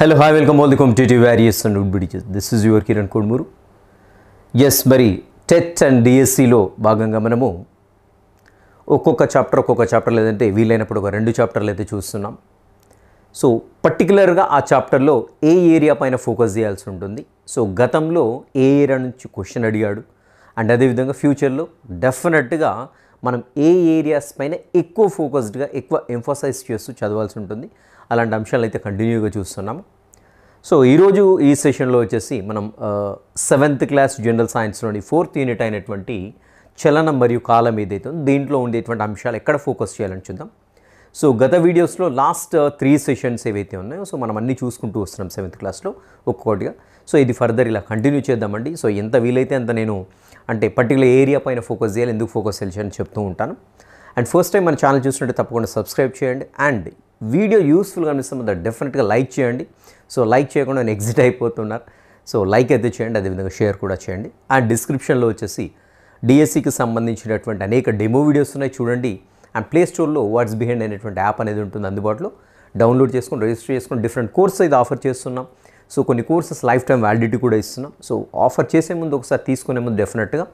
hello hi welcome all the competitive warriors and would be teachers this is your Kiran Kudmuru S మరి TET and డిఎస్సిలో భాగంగా మనము ఒక్కొక్క chapter ఒక్కొక్క చాప్టర్ లేదంటే వీలైనప్పుడు ఒక రెండు చాప్టర్లు అయితే చూస్తున్నాం సో పర్టికులర్గా ఆ చాప్టర్లో ఏ ఏరియా పైన ఫోకస్ చేయాల్సి ఉంటుంది సో గతంలో ఏ ఏరియా నుంచి క్వశ్చన్ అడిగాడు అండ్ అదేవిధంగా ఫ్యూచర్లో డెఫినెట్గా మనం ఏ ఏరియాస్ పైన ఎక్కువ ఫోకస్డ్గా ఎక్కువ ఎంఫసైజ్ చేస్తూ చదవాల్సి ఉంటుంది అలాంటి అంశాలను అయితే కంటిన్యూగా చూస్తున్నాము సో ఈరోజు ఈ సెషన్లో వచ్చేసి మనం సెవెంత్ క్లాస్ జనరల్ సైన్స్లోని ఫోర్త్ యూనిట్ అయినటువంటి చలనం మరియు కాలం ఏదైతే దీంట్లో ఉండేటువంటి అంశాలు ఎక్కడ ఫోకస్ చేయాలని చూద్దాం సో గత వీడియోస్లో లాస్ట్ త్రీ సెషన్స్ ఏవైతే ఉన్నాయో సో మనం అన్నీ చూసుకుంటూ వస్తున్నాం సెవెంత్ క్లాస్లో ఒక్కొక్కటిగా సో ఇది ఫర్దర్ ఇలా కంటిన్యూ చేద్దామండి సో ఎంత వీలైతే అంత నేను అంటే పర్టికులర్ ఏరియా పైన ఫోకస్ చేయాలి ఎందుకు ఫోకస్ అని చెప్తూ ఉంటాను అండ్ ఫస్ట్ టైం మన ఛానల్ చూసినట్టు తప్పకుండా సబ్స్క్రైబ్ చేయండి అండ్ వీడియో యూస్ఫుల్గా అనిపిస్తుంది డెఫినెట్గా లైక్ చేయండి సో లైక్ చేయకుండా నేను ఎగ్జిట్ అయిపోతున్నారు సో లైక్ అయితే చేయండి అదేవిధంగా షేర్ కూడా చేయండి ఆ డిస్క్రిప్షన్లో వచ్చేసి డిఎస్సికి సంబంధించినటువంటి అనేక డెమో వీడియోస్ ఉన్నాయి చూడండి అండ్ ప్లే స్టోర్లో వాట్స్ బిహైండ్ అనేటువంటి యాప్ అనేది ఉంటుంది అందుబాటులో డౌన్లోడ్ చేసుకుని రిజిస్టర్ చేసుకుని డిఫరెంట్ కోర్స్ అయితే ఆఫర్ చేస్తున్నాం సో కొన్ని కోర్సెస్ లైఫ్ టైం వ్యాలిడిటీ కూడా ఇస్తున్నాం సో ఆఫర్ చేసే ముందు ఒకసారి తీసుకునే ముందు డెఫినెట్గా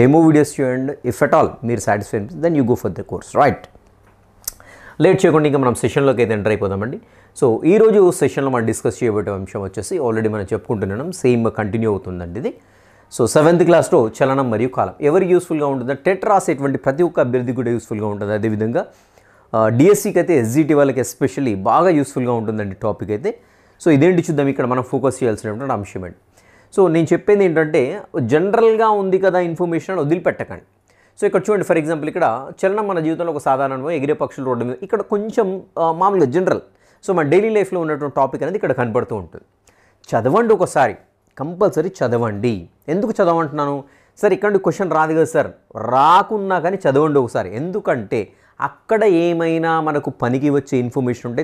డెమో వీడియోస్ చూడండి ఇఫ్ అట్ ఆల్ మీరు satisfy then you go for the course right late చేయకుండా ఇంకా మనం సెషన్లోకి అయితే ఎంటర్ అయిపోదామండి సో ఈరోజు సెషన్లో మనం డిస్కస్ చేయబోయే అంశం వచ్చేసి ఆల్రెడీ మనం చెప్పుకుంటున్నాం సేమ్ కంటిన్యూ అవుతుందండి ఇది సో సెవెంత్ క్లాస్లో చలనం మరియు కాలం ఎవరికి యూస్ఫుల్గా ఉంటుందో టెట్ ఎటువంటి ప్రతి ఒక్క అభ్యర్థి కూడా యూస్ఫుల్గా ఉంటుంది అదేవిధంగా డిఎస్సికి అయితే ఎస్జిటి వాళ్ళకి ఎస్పెషల్లీ బాగా యూస్ఫుల్గా ఉంటుందండి టాపిక్ అయితే సో ఇదేంటి చూద్దాం ఇక్కడ మనం ఫోకస్ చేయాల్సినటువంటి అంశం అండి సో నేను చెప్పేది ఏంటంటే జనరల్గా ఉంది కదా ఇన్ఫర్మేషన్ వదిలిపెట్టకండి సో ఇక్కడ చూడండి ఫర్ ఎగ్జాంపుల్ ఇక్కడ చలనం మన జీవితంలో ఒక సాధారణ ఎగిరే పక్షులు రోడ్డు మీద ఇక్కడ కొంచెం మామూలుగా జనరల్ సో మన డైలీ లైఫ్లో ఉన్నటువంటి టాపిక్ అనేది ఇక్కడ కనబడుతూ ఉంటుంది చదవండి ఒకసారి కంపల్సరీ చదవండి ఎందుకు చదవంటున్నాను సార్ ఇక్కడ క్వశ్చన్ రాదు కదా సార్ రాకున్నా కానీ చదవండి ఒకసారి ఎందుకంటే అక్కడ ఏమైనా మనకు పనికి వచ్చే ఇన్ఫర్మేషన్ ఉంటే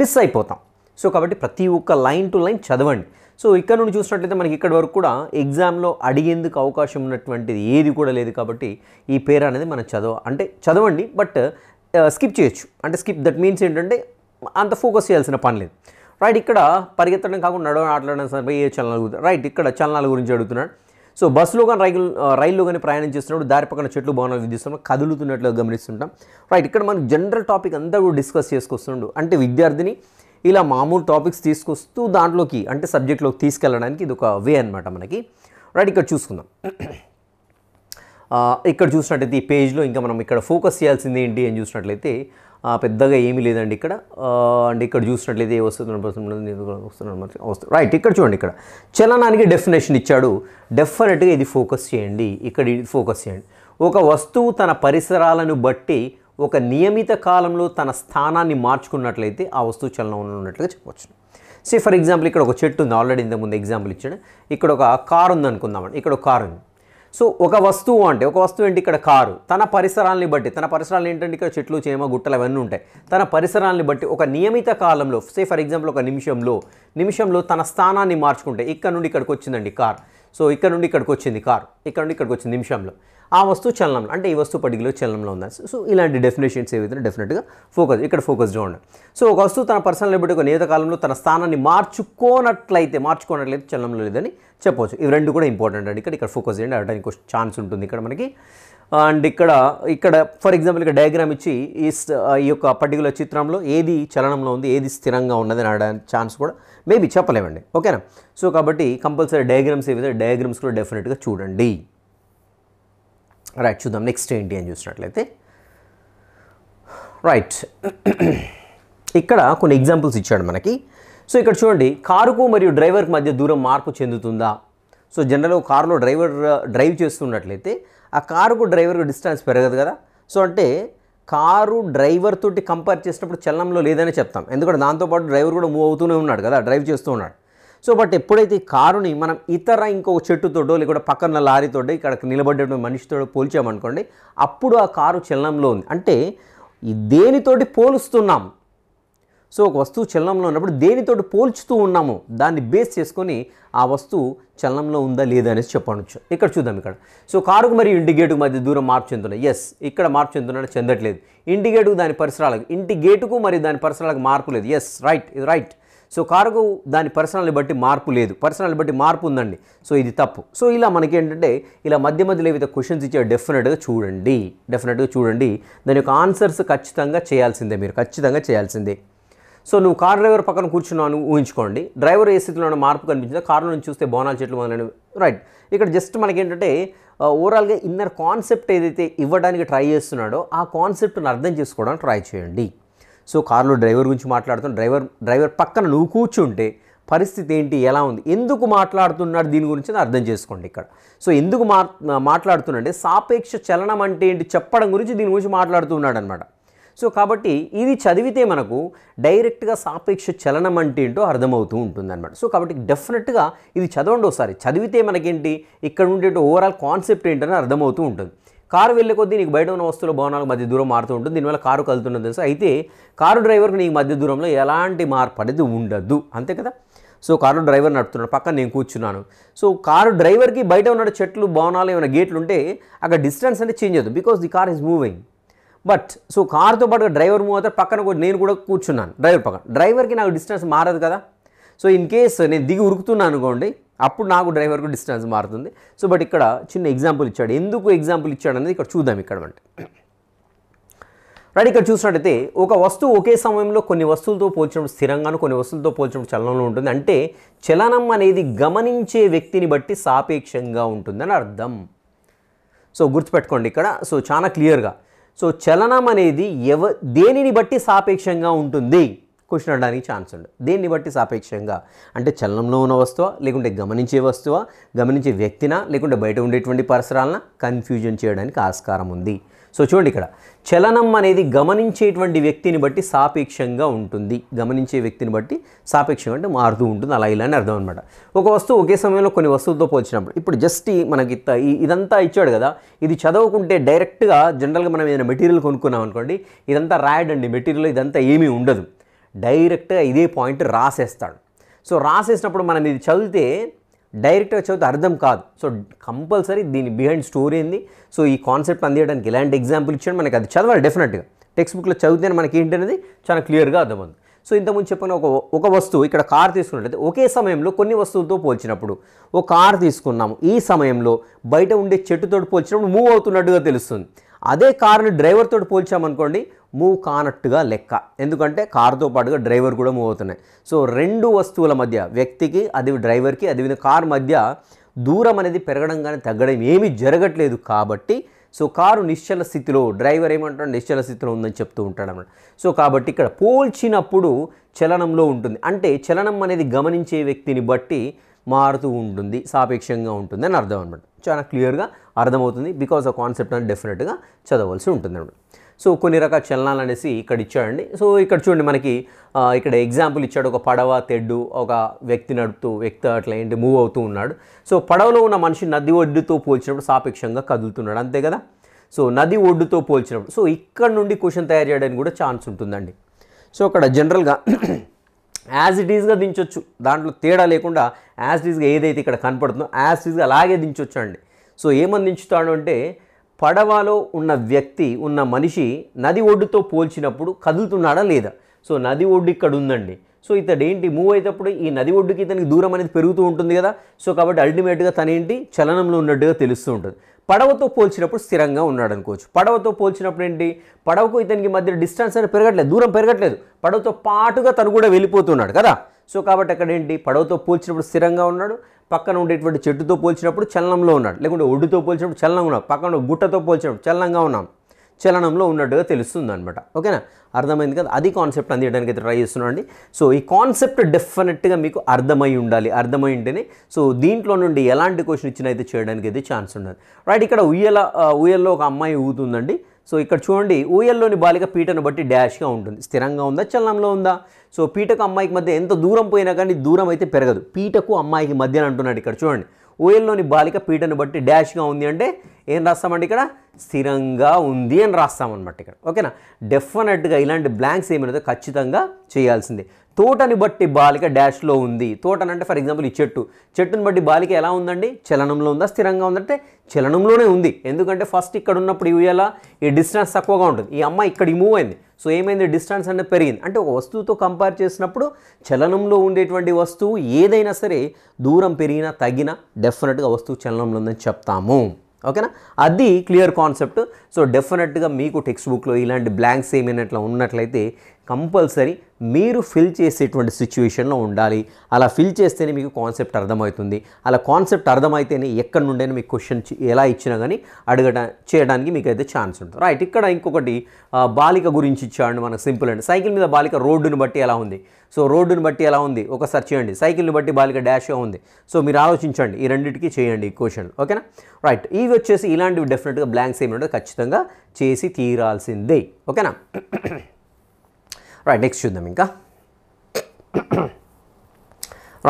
మిస్ అయిపోతాం సో కాబట్టి ప్రతి ఒక్క లైన్ టు లైన్ చదవండి సో ఇక్కడ నుండి చూసినట్లయితే మనకి ఇక్కడ వరకు కూడా ఎగ్జామ్లో అడిగేందుకు అవకాశం ఉన్నటువంటిది ఏది కూడా లేదు కాబట్టి ఈ పేరు అనేది మనం చదవ అంటే చదవండి బట్ స్కిప్ uh, చేయొచ్చు అంటే స్కిప్ దట్ మీన్స్ ఏంటంటే అంత ఫోకస్ చేయాల్సిన పని లేదు రైట్ ఇక్కడ పరిగెత్తడం కాకుండా నడవడం ఆటలాడడం సరిపోయి ఏ చలనాలు అడుగుతారు రైట్ ఇక్కడ చలనాల గురించి అడుగుతున్నాడు సో బస్సులో కానీ రైలు uh, రైల్లో కానీ ప్రయాణం చేస్తున్నప్పుడు దారి పక్కన చెట్లు భవనాలు విధిస్తున్నాం కదులుతున్నట్లు గమనిస్తుంటాం రైట్ ఇక్కడ మనం జనరల్ టాపిక్ అంతా కూడా డిస్కస్ చేసుకొస్తుండు అంటే విద్యార్థిని ఇలా మామూలు టాపిక్స్ తీసుకొస్తూ దాంట్లోకి అంటే సబ్జెక్ట్లోకి తీసుకెళ్ళడానికి ఇది ఒక వే అనమాట మనకి రైట్ ఇక్కడ చూసుకుందాం ఇక్కడ చూసినట్టయితే ఈ పేజ్లో ఇంకా మనం ఇక్కడ ఫోకస్ చేయాల్సింది ఏంటి అని చూసినట్లయితే పెద్దగా ఏమీ లేదండి ఇక్కడ అండ్ ఇక్కడ చూసినట్లయితే వస్తుంది రైట్ ఇక్కడ చూడండి ఇక్కడ చలనానికి డెఫినేషన్ ఇచ్చాడు డెఫినెట్గా ఇది ఫోకస్ చేయండి ఇక్కడ ఇది ఫోకస్ చేయండి ఒక వస్తువు తన పరిసరాలను బట్టి ఒక నియమిత కాలంలో తన స్థానాన్ని మార్చుకున్నట్లయితే ఆ వస్తువు చలనంలో ఉన్నట్లుగా చెప్పవచ్చు సే ఫర్ ఎగ్జాంపుల్ ఇక్కడ ఒక చెట్టు ఉంది ఆల్రెడీ ఇంతకుముందు ఎగ్జాంపుల్ ఇచ్చాడు ఇక్కడ ఒక కారు ఉంది అనుకుందామండి ఇక్కడ ఒక కారు ఉంది సో ఒక వస్తువు అంటే ఒక వస్తువు ఏంటి ఇక్కడ కారు తన పరిసరాలని బట్టి తన పరిసరాలు ఏంటంటే ఇక్కడ చెట్లు చేమ గుట్టలు అవన్నీ ఉంటాయి తన పరిసరాలని బట్టి ఒక నియమిత కాలంలో సే ఫర్ ఎగ్జాంపుల్ ఒక నిమిషంలో నిమిషంలో తన స్థానాన్ని మార్చుకుంటే ఇక్కడ నుండి ఇక్కడికి వచ్చిందండి కార్ సో ఇక్కడ నుండి ఇక్కడికి వచ్చింది కార్ ఇక్కడ నుండి ఇక్కడికి వచ్చింది నిమిషంలో ఆ వస్తువు చలనంలో అంటే ఈ వస్తువు పర్టికులర్ చలనంలో ఉందా సో ఇలాంటి డెఫినేషన్స్ ఏవైతే డెఫినెట్గా ఫోకస్ ఇక్కడ ఫోకస్డ్ ఉండండి సో ఒక వస్తువు తన పర్సనల్ లిబర్టీ ఒక నియత కాలంలో తన స్థానాన్ని మార్చుకోనట్లయితే మార్చుకోనట్లయితే చలనంలో లేదని చెప్పవచ్చు ఇవి రెండు కూడా ఇంపార్టెంట్ అండి ఇక్కడ ఇక్కడ ఫోకస్ చేయండి అడడానికి ఛాన్స్ ఉంటుంది ఇక్కడ మనకి అండ్ ఇక్కడ ఇక్కడ ఫర్ ఎగ్జాంపుల్ ఇక్కడ డయాగ్రామ్ ఇచ్చి ఈ ఈ యొక్క పర్టికులర్ చిత్రంలో ఏది చలనంలో ఉంది ఏది స్థిరంగా ఉన్నది అని అడడానికి ఛాన్స్ కూడా మేబీ చెప్పలేమండి ఓకేనా సో కాబట్టి కంపల్సరీ డయాగ్రామ్స్ ఏ విధంగా డయాగ్రామ్స్ కూడా డెఫినెట్గా చూడండి రైట్ చూద్దాం నెక్స్ట్ ఏంటి అని చూసినట్లయితే రైట్ ఇక్కడ కొన్ని ఎగ్జాంపుల్స్ ఇచ్చాడు మనకి సో ఇక్కడ చూడండి కారుకు మరియు డ్రైవర్కి మధ్య దూరం మార్పు చెందుతుందా సో జనరల్గా కారులో డ్రైవర్ డ్రైవ్ uh, చేస్తున్నట్లయితే ఆ కారుకు డ్రైవర్కు డిస్టెన్స్ పెరగదు కదా సో అంటే కారు డ్రైవర్ తోటి కంపేర్ చేసినప్పుడు చలనంలో లేదనే చెప్తాం ఎందుకంటే దాంతోపాటు డ్రైవర్ కూడా మూవ్ అవుతూనే ఉన్నాడు కదా డ్రైవ్ చేస్తూ ఉన్నాడు సో బట్ ఎప్పుడైతే ఈ కారుని మనం ఇతర ఇంకొక చెట్టుతోటో లేకుంటే పక్కన లారీతోటో ఇక్కడ నిలబడ్డ మనిషితో పోల్చామనుకోండి అప్పుడు ఆ కారు చలనంలో ఉంది అంటే దేనితోటి పోలుస్తున్నాం సో ఒక వస్తువు చలనంలో ఉన్నప్పుడు దేనితోటి పోల్చుతూ ఉన్నాము దాన్ని బేస్ చేసుకొని ఆ వస్తువు చలనంలో ఉందా లేదా అనేసి చెప్పనొచ్చు ఇక్కడ చూద్దాం ఇక్కడ సో కారుకు మరియు గేటుకు మధ్య దూరం మార్పు చెందుతున్నాయి ఎస్ ఇక్కడ మార్పు చెందుతున్నాడు చెందట్లేదు ఇండిగేటుకు దాని పరిసరాలకు ఇంటి గేటుకు మరియు దాని పరిసరాలకు మార్పు లేదు ఎస్ రైట్ ఇది రైట్ సో కార్గు దాని పర్సనల్ని బట్టి మార్పు లేదు పర్సనల్ని బట్టి మార్పు ఉందండి సో ఇది తప్పు సో ఇలా మనకి ఏంటంటే ఇలా మధ్య మధ్యలో ఏవైతే క్వశ్చన్స్ ఇచ్చారు డెఫినెట్గా చూడండి డెఫినెట్గా చూడండి దాని యొక్క ఆన్సర్స్ ఖచ్చితంగా చేయాల్సిందే మీరు ఖచ్చితంగా చేయాల్సిందే సో నువ్వు కార్ డ్రైవర్ పక్కన కూర్చున్నాను ఊహించుకోండి డ్రైవర్ ఏ స్థితిలో మార్పు కనిపించింది కారులో నుంచి చూస్తే బోనాలు చెట్లు మొదలైన రైట్ ఇక్కడ జస్ట్ మనకేంటంటే ఓవరాల్గా ఇన్నర్ కాన్సెప్ట్ ఏదైతే ఇవ్వడానికి ట్రై చేస్తున్నాడో ఆ కాన్సెప్ట్ని అర్థం చేసుకోవడానికి ట్రై చేయండి సో కారులో డ్రైవర్ గురించి మాట్లాడుతాం డ్రైవర్ డ్రైవర్ పక్కన నువ్వు కూర్చుంటే పరిస్థితి ఏంటి ఎలా ఉంది ఎందుకు మాట్లాడుతున్నాడు దీని గురించి అర్థం చేసుకోండి ఇక్కడ సో ఎందుకు మా మాట్లాడుతున్నాడంటే సాపేక్ష చలనం అంటే ఏంటి చెప్పడం గురించి దీని గురించి మాట్లాడుతున్నాడు అనమాట సో కాబట్టి ఇది చదివితే మనకు డైరెక్ట్గా సాపేక్ష చలనం అంటే ఏంటో అర్థమవుతూ ఉంటుందన్నమాట సో కాబట్టి డెఫినెట్గా ఇది చదవండి ఒకసారి చదివితే మనకేంటి ఇక్కడ ఉండేటి ఓవరాల్ కాన్సెప్ట్ ఏంటని అర్థమవుతూ ఉంటుంది కారు వెళ్ళే కొద్దీ నీకు బయట ఉన్న వస్తువుల భవనాలకు మధ్య దూరం మారుతూ ఉంటుంది దీనివల్ల కారు కలుతున్నది తెలుసు అయితే కారు డ్రైవర్కి నీకు మధ్య దూరంలో ఎలాంటి మార్పు అనేది ఉండదు అంతే కదా సో కారు డ్రైవర్ నడుపుతున్నాడు పక్కన నేను కూర్చున్నాను సో కారు డ్రైవర్కి బయట ఉన్న చెట్లు భవనాలు ఏమైనా గేట్లు ఉంటే అక్కడ డిస్టెన్స్ అనేది చేంజ్ అవుతుంది because the car is moving but so కారుతో పాటుగా డ్రైవర్ మూవ్ అవుతారు పక్కన నేను కూడా కూర్చున్నాను డ్రైవర్ పక్కన డ్రైవర్కి నాకు డిస్టెన్స్ మారదు కదా సో ఇన్ కేస్ నేను దిగి ఉరుకుతున్నాను అనుకోండి అప్పుడు నాకు డ్రైవర్కు డిస్టెన్స్ మారుతుంది సో బట్ ఇక్కడ చిన్న ఎగ్జాంపుల్ ఇచ్చాడు ఎందుకు ఎగ్జాంపుల్ ఇచ్చాడు అనేది ఇక్కడ చూద్దాం ఇక్కడ అంటే రైట్ ఇక్కడ చూసినట్టయితే ఒక వస్తువు ఒకే సమయంలో కొన్ని వస్తువులతో పోల్చినప్పుడు స్థిరంగాను కొన్ని వస్తువులతో పోల్చినప్పుడు చలనంలో ఉంటుంది అంటే చలనం అనేది గమనించే వ్యక్తిని బట్టి సాపేక్షంగా ఉంటుందని అర్థం సో గుర్తుపెట్టుకోండి ఇక్కడ సో చాలా క్లియర్గా సో చలనం అనేది ఎవ దేనిని బట్టి సాపేక్షంగా ఉంటుంది క్వశ్చన్ అవ్వడానికి ఛాన్స్ ఉండదు దీన్ని బట్టి సాపేక్షంగా అంటే చలనంలో ఉన్న వస్తువా లేకుంటే గమనించే వస్తువా గమనించే వ్యక్తినా లేకుంటే బయట ఉండేటువంటి పరిసరాలన కన్ఫ్యూజన్ చేయడానికి ఆస్కారం ఉంది సో చూడండి ఇక్కడ చలనం అనేది గమనించేటువంటి వ్యక్తిని బట్టి సాపేక్షంగా ఉంటుంది గమనించే వ్యక్తిని బట్టి సాపేక్షంగా అంటే మారుతూ ఉంటుంది అలా ఇలా అని అర్థం అనమాట ఒక వస్తువు ఒకే సమయంలో కొన్ని వస్తువులతో పోల్చినప్పుడు ఇప్పుడు జస్ట్ మనకి ఇదంతా ఇచ్చాడు కదా ఇది చదవకుంటే డైరెక్ట్గా జనరల్గా మనం ఏదైనా మెటీరియల్ కొనుక్కున్నాం అనుకోండి ఇదంతా రాయడండి మెటీరియల్ ఇదంతా ఏమీ ఉండదు డైరెక్ట్గా ఇదే పాయింట్ రాసేస్తాడు సో రాసేసినప్పుడు మనం ఇది చదివితే డైరెక్ట్గా చదివితే అర్థం కాదు సో కంపల్సరీ దీని బిహైండ్ స్టోరీ ఉంది సో ఈ కాన్సెప్ట్ అందియడానికి ఎలాంటి ఎగ్జాంపుల్ ఇచ్చాడు మనకి అది చదవాలి డెఫినెట్గా టెక్స్ట్ బుక్లో చదివితే మనకి ఏంటనేది చాలా క్లియర్గా అర్థమవుతుంది సో ఇంతకుముందు చెప్పిన ఒక ఒక వస్తువు ఇక్కడ కార్ తీసుకున్నట్లయితే ఒకే సమయంలో కొన్ని వస్తువులతో పోల్చినప్పుడు ఒక కార్ తీసుకున్నాము ఈ సమయంలో బయట ఉండే చెట్టుతో పోల్చినప్పుడు మూవ్ అవుతున్నట్టుగా తెలుస్తుంది అదే కారుని డ్రైవర్తో పోల్చామనుకోండి మూవ్ కానట్టుగా లెక్క ఎందుకంటే కారుతో పాటుగా డ్రైవర్ కూడా మూవ్ అవుతున్నాయి సో రెండు వస్తువుల మధ్య వ్యక్తికి అది డ్రైవర్కి అది కార్ మధ్య దూరం అనేది పెరగడం కానీ తగ్గడం ఏమీ జరగట్లేదు కాబట్టి సో కారు నిశ్చల స్థితిలో డ్రైవర్ ఏమంటాడు నిశ్చల స్థితిలో ఉందని చెప్తూ ఉంటాడు అన్నమాట సో కాబట్టి ఇక్కడ పోల్చినప్పుడు చలనంలో ఉంటుంది అంటే చలనం అనేది గమనించే వ్యక్తిని బట్టి మారుతూ ఉంటుంది సాపేక్షంగా ఉంటుంది అని అర్థం అనమాట చాలా క్లియర్గా అర్థమవుతుంది బికాస్ ఆ కాన్సెప్ట్ అని డెఫినెట్గా చదవాల్సి ఉంటుంది అనమాట సో కొన్ని రకాల చలనాలు అనేసి ఇక్కడ ఇచ్చాడండి సో ఇక్కడ చూడండి మనకి ఇక్కడ ఎగ్జాంపుల్ ఇచ్చాడు ఒక పడవ తెడ్డు ఒక వ్యక్తి నడుపుతూ వ్యక్తి అట్లా ఏంటి మూవ్ అవుతూ ఉన్నాడు సో పడవలో ఉన్న మనిషి నది ఒడ్డుతో పోల్చినప్పుడు సాపేక్షంగా కదులుతున్నాడు అంతే కదా సో నది ఒడ్డుతో పోల్చినప్పుడు సో ఇక్కడ నుండి క్వశ్చన్ తయారు చేయడానికి కూడా ఛాన్స్ ఉంటుందండి సో అక్కడ జనరల్గా యాజ్ ఇట్ ఈజ్గా దించవచ్చు దాంట్లో తేడా లేకుండా యాజ్ ఇట్ ఈజ్గా ఏదైతే ఇక్కడ కనపడుతుందో యాజ్ ఇట్ ఈజ్గా అలాగే దించవచ్చు అండి సో ఏమని దించుతాడు అంటే పడవలో ఉన్న వ్యక్తి ఉన్న మనిషి నది ఒడ్డుతో పోల్చినప్పుడు కదులుతున్నాడా లేదా సో నది ఒడ్డు ఇక్కడ ఉందండి సో ఇతడు ఏంటి మూవ్ అయ్యేటప్పుడు ఈ నది ఒడ్డుకి ఇతనికి దూరం అనేది పెరుగుతూ ఉంటుంది కదా సో కాబట్టి అల్టిమేట్గా తనేంటి చలనంలో ఉన్నట్టుగా తెలుస్తూ ఉంటుంది పడవతో పోల్చినప్పుడు స్థిరంగా ఉన్నాడు అనుకోవచ్చు పడవతో పోల్చినప్పుడు ఏంటి పడవకు ఇతనికి మధ్య డిస్టెన్స్ అనేది పెరగట్లేదు దూరం పెరగట్లేదు పడవతో పాటుగా తను కూడా వెళ్ళిపోతున్నాడు కదా సో కాబట్టి అక్కడ ఏంటి పడవతో పోల్చినప్పుడు స్థిరంగా ఉన్నాడు పక్కన ఉండేటువంటి చెట్టుతో పోల్చినప్పుడు చలనంలో ఉన్నాడు లేకుంటే ఒడ్డుతో పోల్చినప్పుడు చలనంగా ఉన్నాడు పక్కన గుట్టతో పోల్చినప్పుడు చలనంగా ఉన్నాం చలనంలో ఉన్నట్టుగా తెలుస్తుంది అనమాట ఓకేనా అర్థమైంది కదా అది కాన్సెప్ట్ అందించడానికి అయితే ట్రై చేస్తున్నాం అండి సో ఈ కాన్సెప్ట్ డెఫినెట్గా మీకు అర్థమై ఉండాలి అర్థమై ఉంటేనే సో దీంట్లో నుండి ఎలాంటి క్వశ్చన్ ఇచ్చినా అయితే చేయడానికి అయితే ఛాన్స్ ఉండదు రైట్ ఇక్కడ ఉయ్యల ఉయ్యల్లో ఒక అమ్మాయి ఊగుతుందండి సో ఇక్కడ చూడండి ఊయల్లోని బాలిక పీటను బట్టి డాష్గా ఉంటుంది స్థిరంగా ఉందా చలనంలో ఉందా సో పీటకు అమ్మాయికి మధ్య ఎంత దూరం పోయినా కానీ దూరం అయితే పెరగదు పీటకు అమ్మాయికి మధ్యన అంటున్నాడు ఇక్కడ చూడండి ఊయల్లోని బాలిక పీటను బట్టి డాష్గా ఉంది అంటే ఏం రాస్తామండి ఇక్కడ స్థిరంగా ఉంది అని రాస్తామన్నమాట ఇక్కడ ఓకేనా డెఫినెట్గా ఇలాంటి బ్లాంక్స్ ఏమైనా ఖచ్చితంగా చేయాల్సిందే తోటని బట్టి బాలిక డాష్లో ఉంది తోటనంటే ఫర్ ఎగ్జాంపుల్ ఈ చెట్టు చెట్టుని బట్టి బాలిక ఎలా ఉందండి చలనంలో ఉందా స్థిరంగా ఉందంటే చలనంలోనే ఉంది ఎందుకంటే ఫస్ట్ ఇక్కడ ఉన్నప్పుడు ఇవి ఎలా ఈ డిస్టెన్స్ తక్కువగా ఉంటుంది ఈ అమ్మాయి ఈ మూవ్ అయింది సో ఏమైంది డిస్టెన్స్ అనేది పెరిగింది అంటే ఒక వస్తువుతో కంపేర్ చేసినప్పుడు చలనంలో ఉండేటువంటి వస్తువు ఏదైనా సరే దూరం పెరిగినా తగ్గినా డెఫినెట్గా వస్తువు చలనంలో ఉందని చెప్తాము ఓకేనా అది క్లియర్ కాన్సెప్ట్ సో డెఫినెట్గా మీకు టెక్స్ట్ బుక్లో ఇలాంటి బ్లాంక్స్ ఏమైనా ఉన్నట్లయితే కంపల్సరీ మీరు ఫిల్ చేసేటువంటి సిచ్యువేషన్లో ఉండాలి అలా ఫిల్ చేస్తేనే మీకు కాన్సెప్ట్ అర్థమవుతుంది అలా కాన్సెప్ట్ అర్థమైతేనే ఎక్కడి నుండైనా మీకు క్వశ్చన్ ఎలా ఇచ్చినా కానీ అడగడా చేయడానికి మీకు అయితే ఛాన్స్ ఉంటుంది రైట్ ఇక్కడ ఇంకొకటి బాలిక గురించి ఇచ్చాడు మనకు సింపుల్ అండి సైకిల్ మీద బాలిక రోడ్డును బట్టి ఎలా ఉంది సో రోడ్డును బట్టి ఎలా ఉంది ఒకసారి చేయండి సైకిల్ని బట్టి బాలిక డాష్గా ఉంది సో మీరు ఆలోచించండి ఈ రెండింటికి చేయండి ఈ క్వశ్చన్ ఓకేనా రైట్ ఇవి వచ్చేసి ఇలాంటివి డెఫినెట్గా బ్లాంక్స్ ఏమి ఖచ్చితంగా చేసి తీరాల్సిందే ఓకేనా రైట్ నెక్స్ట్ చూద్దాం ఇంకా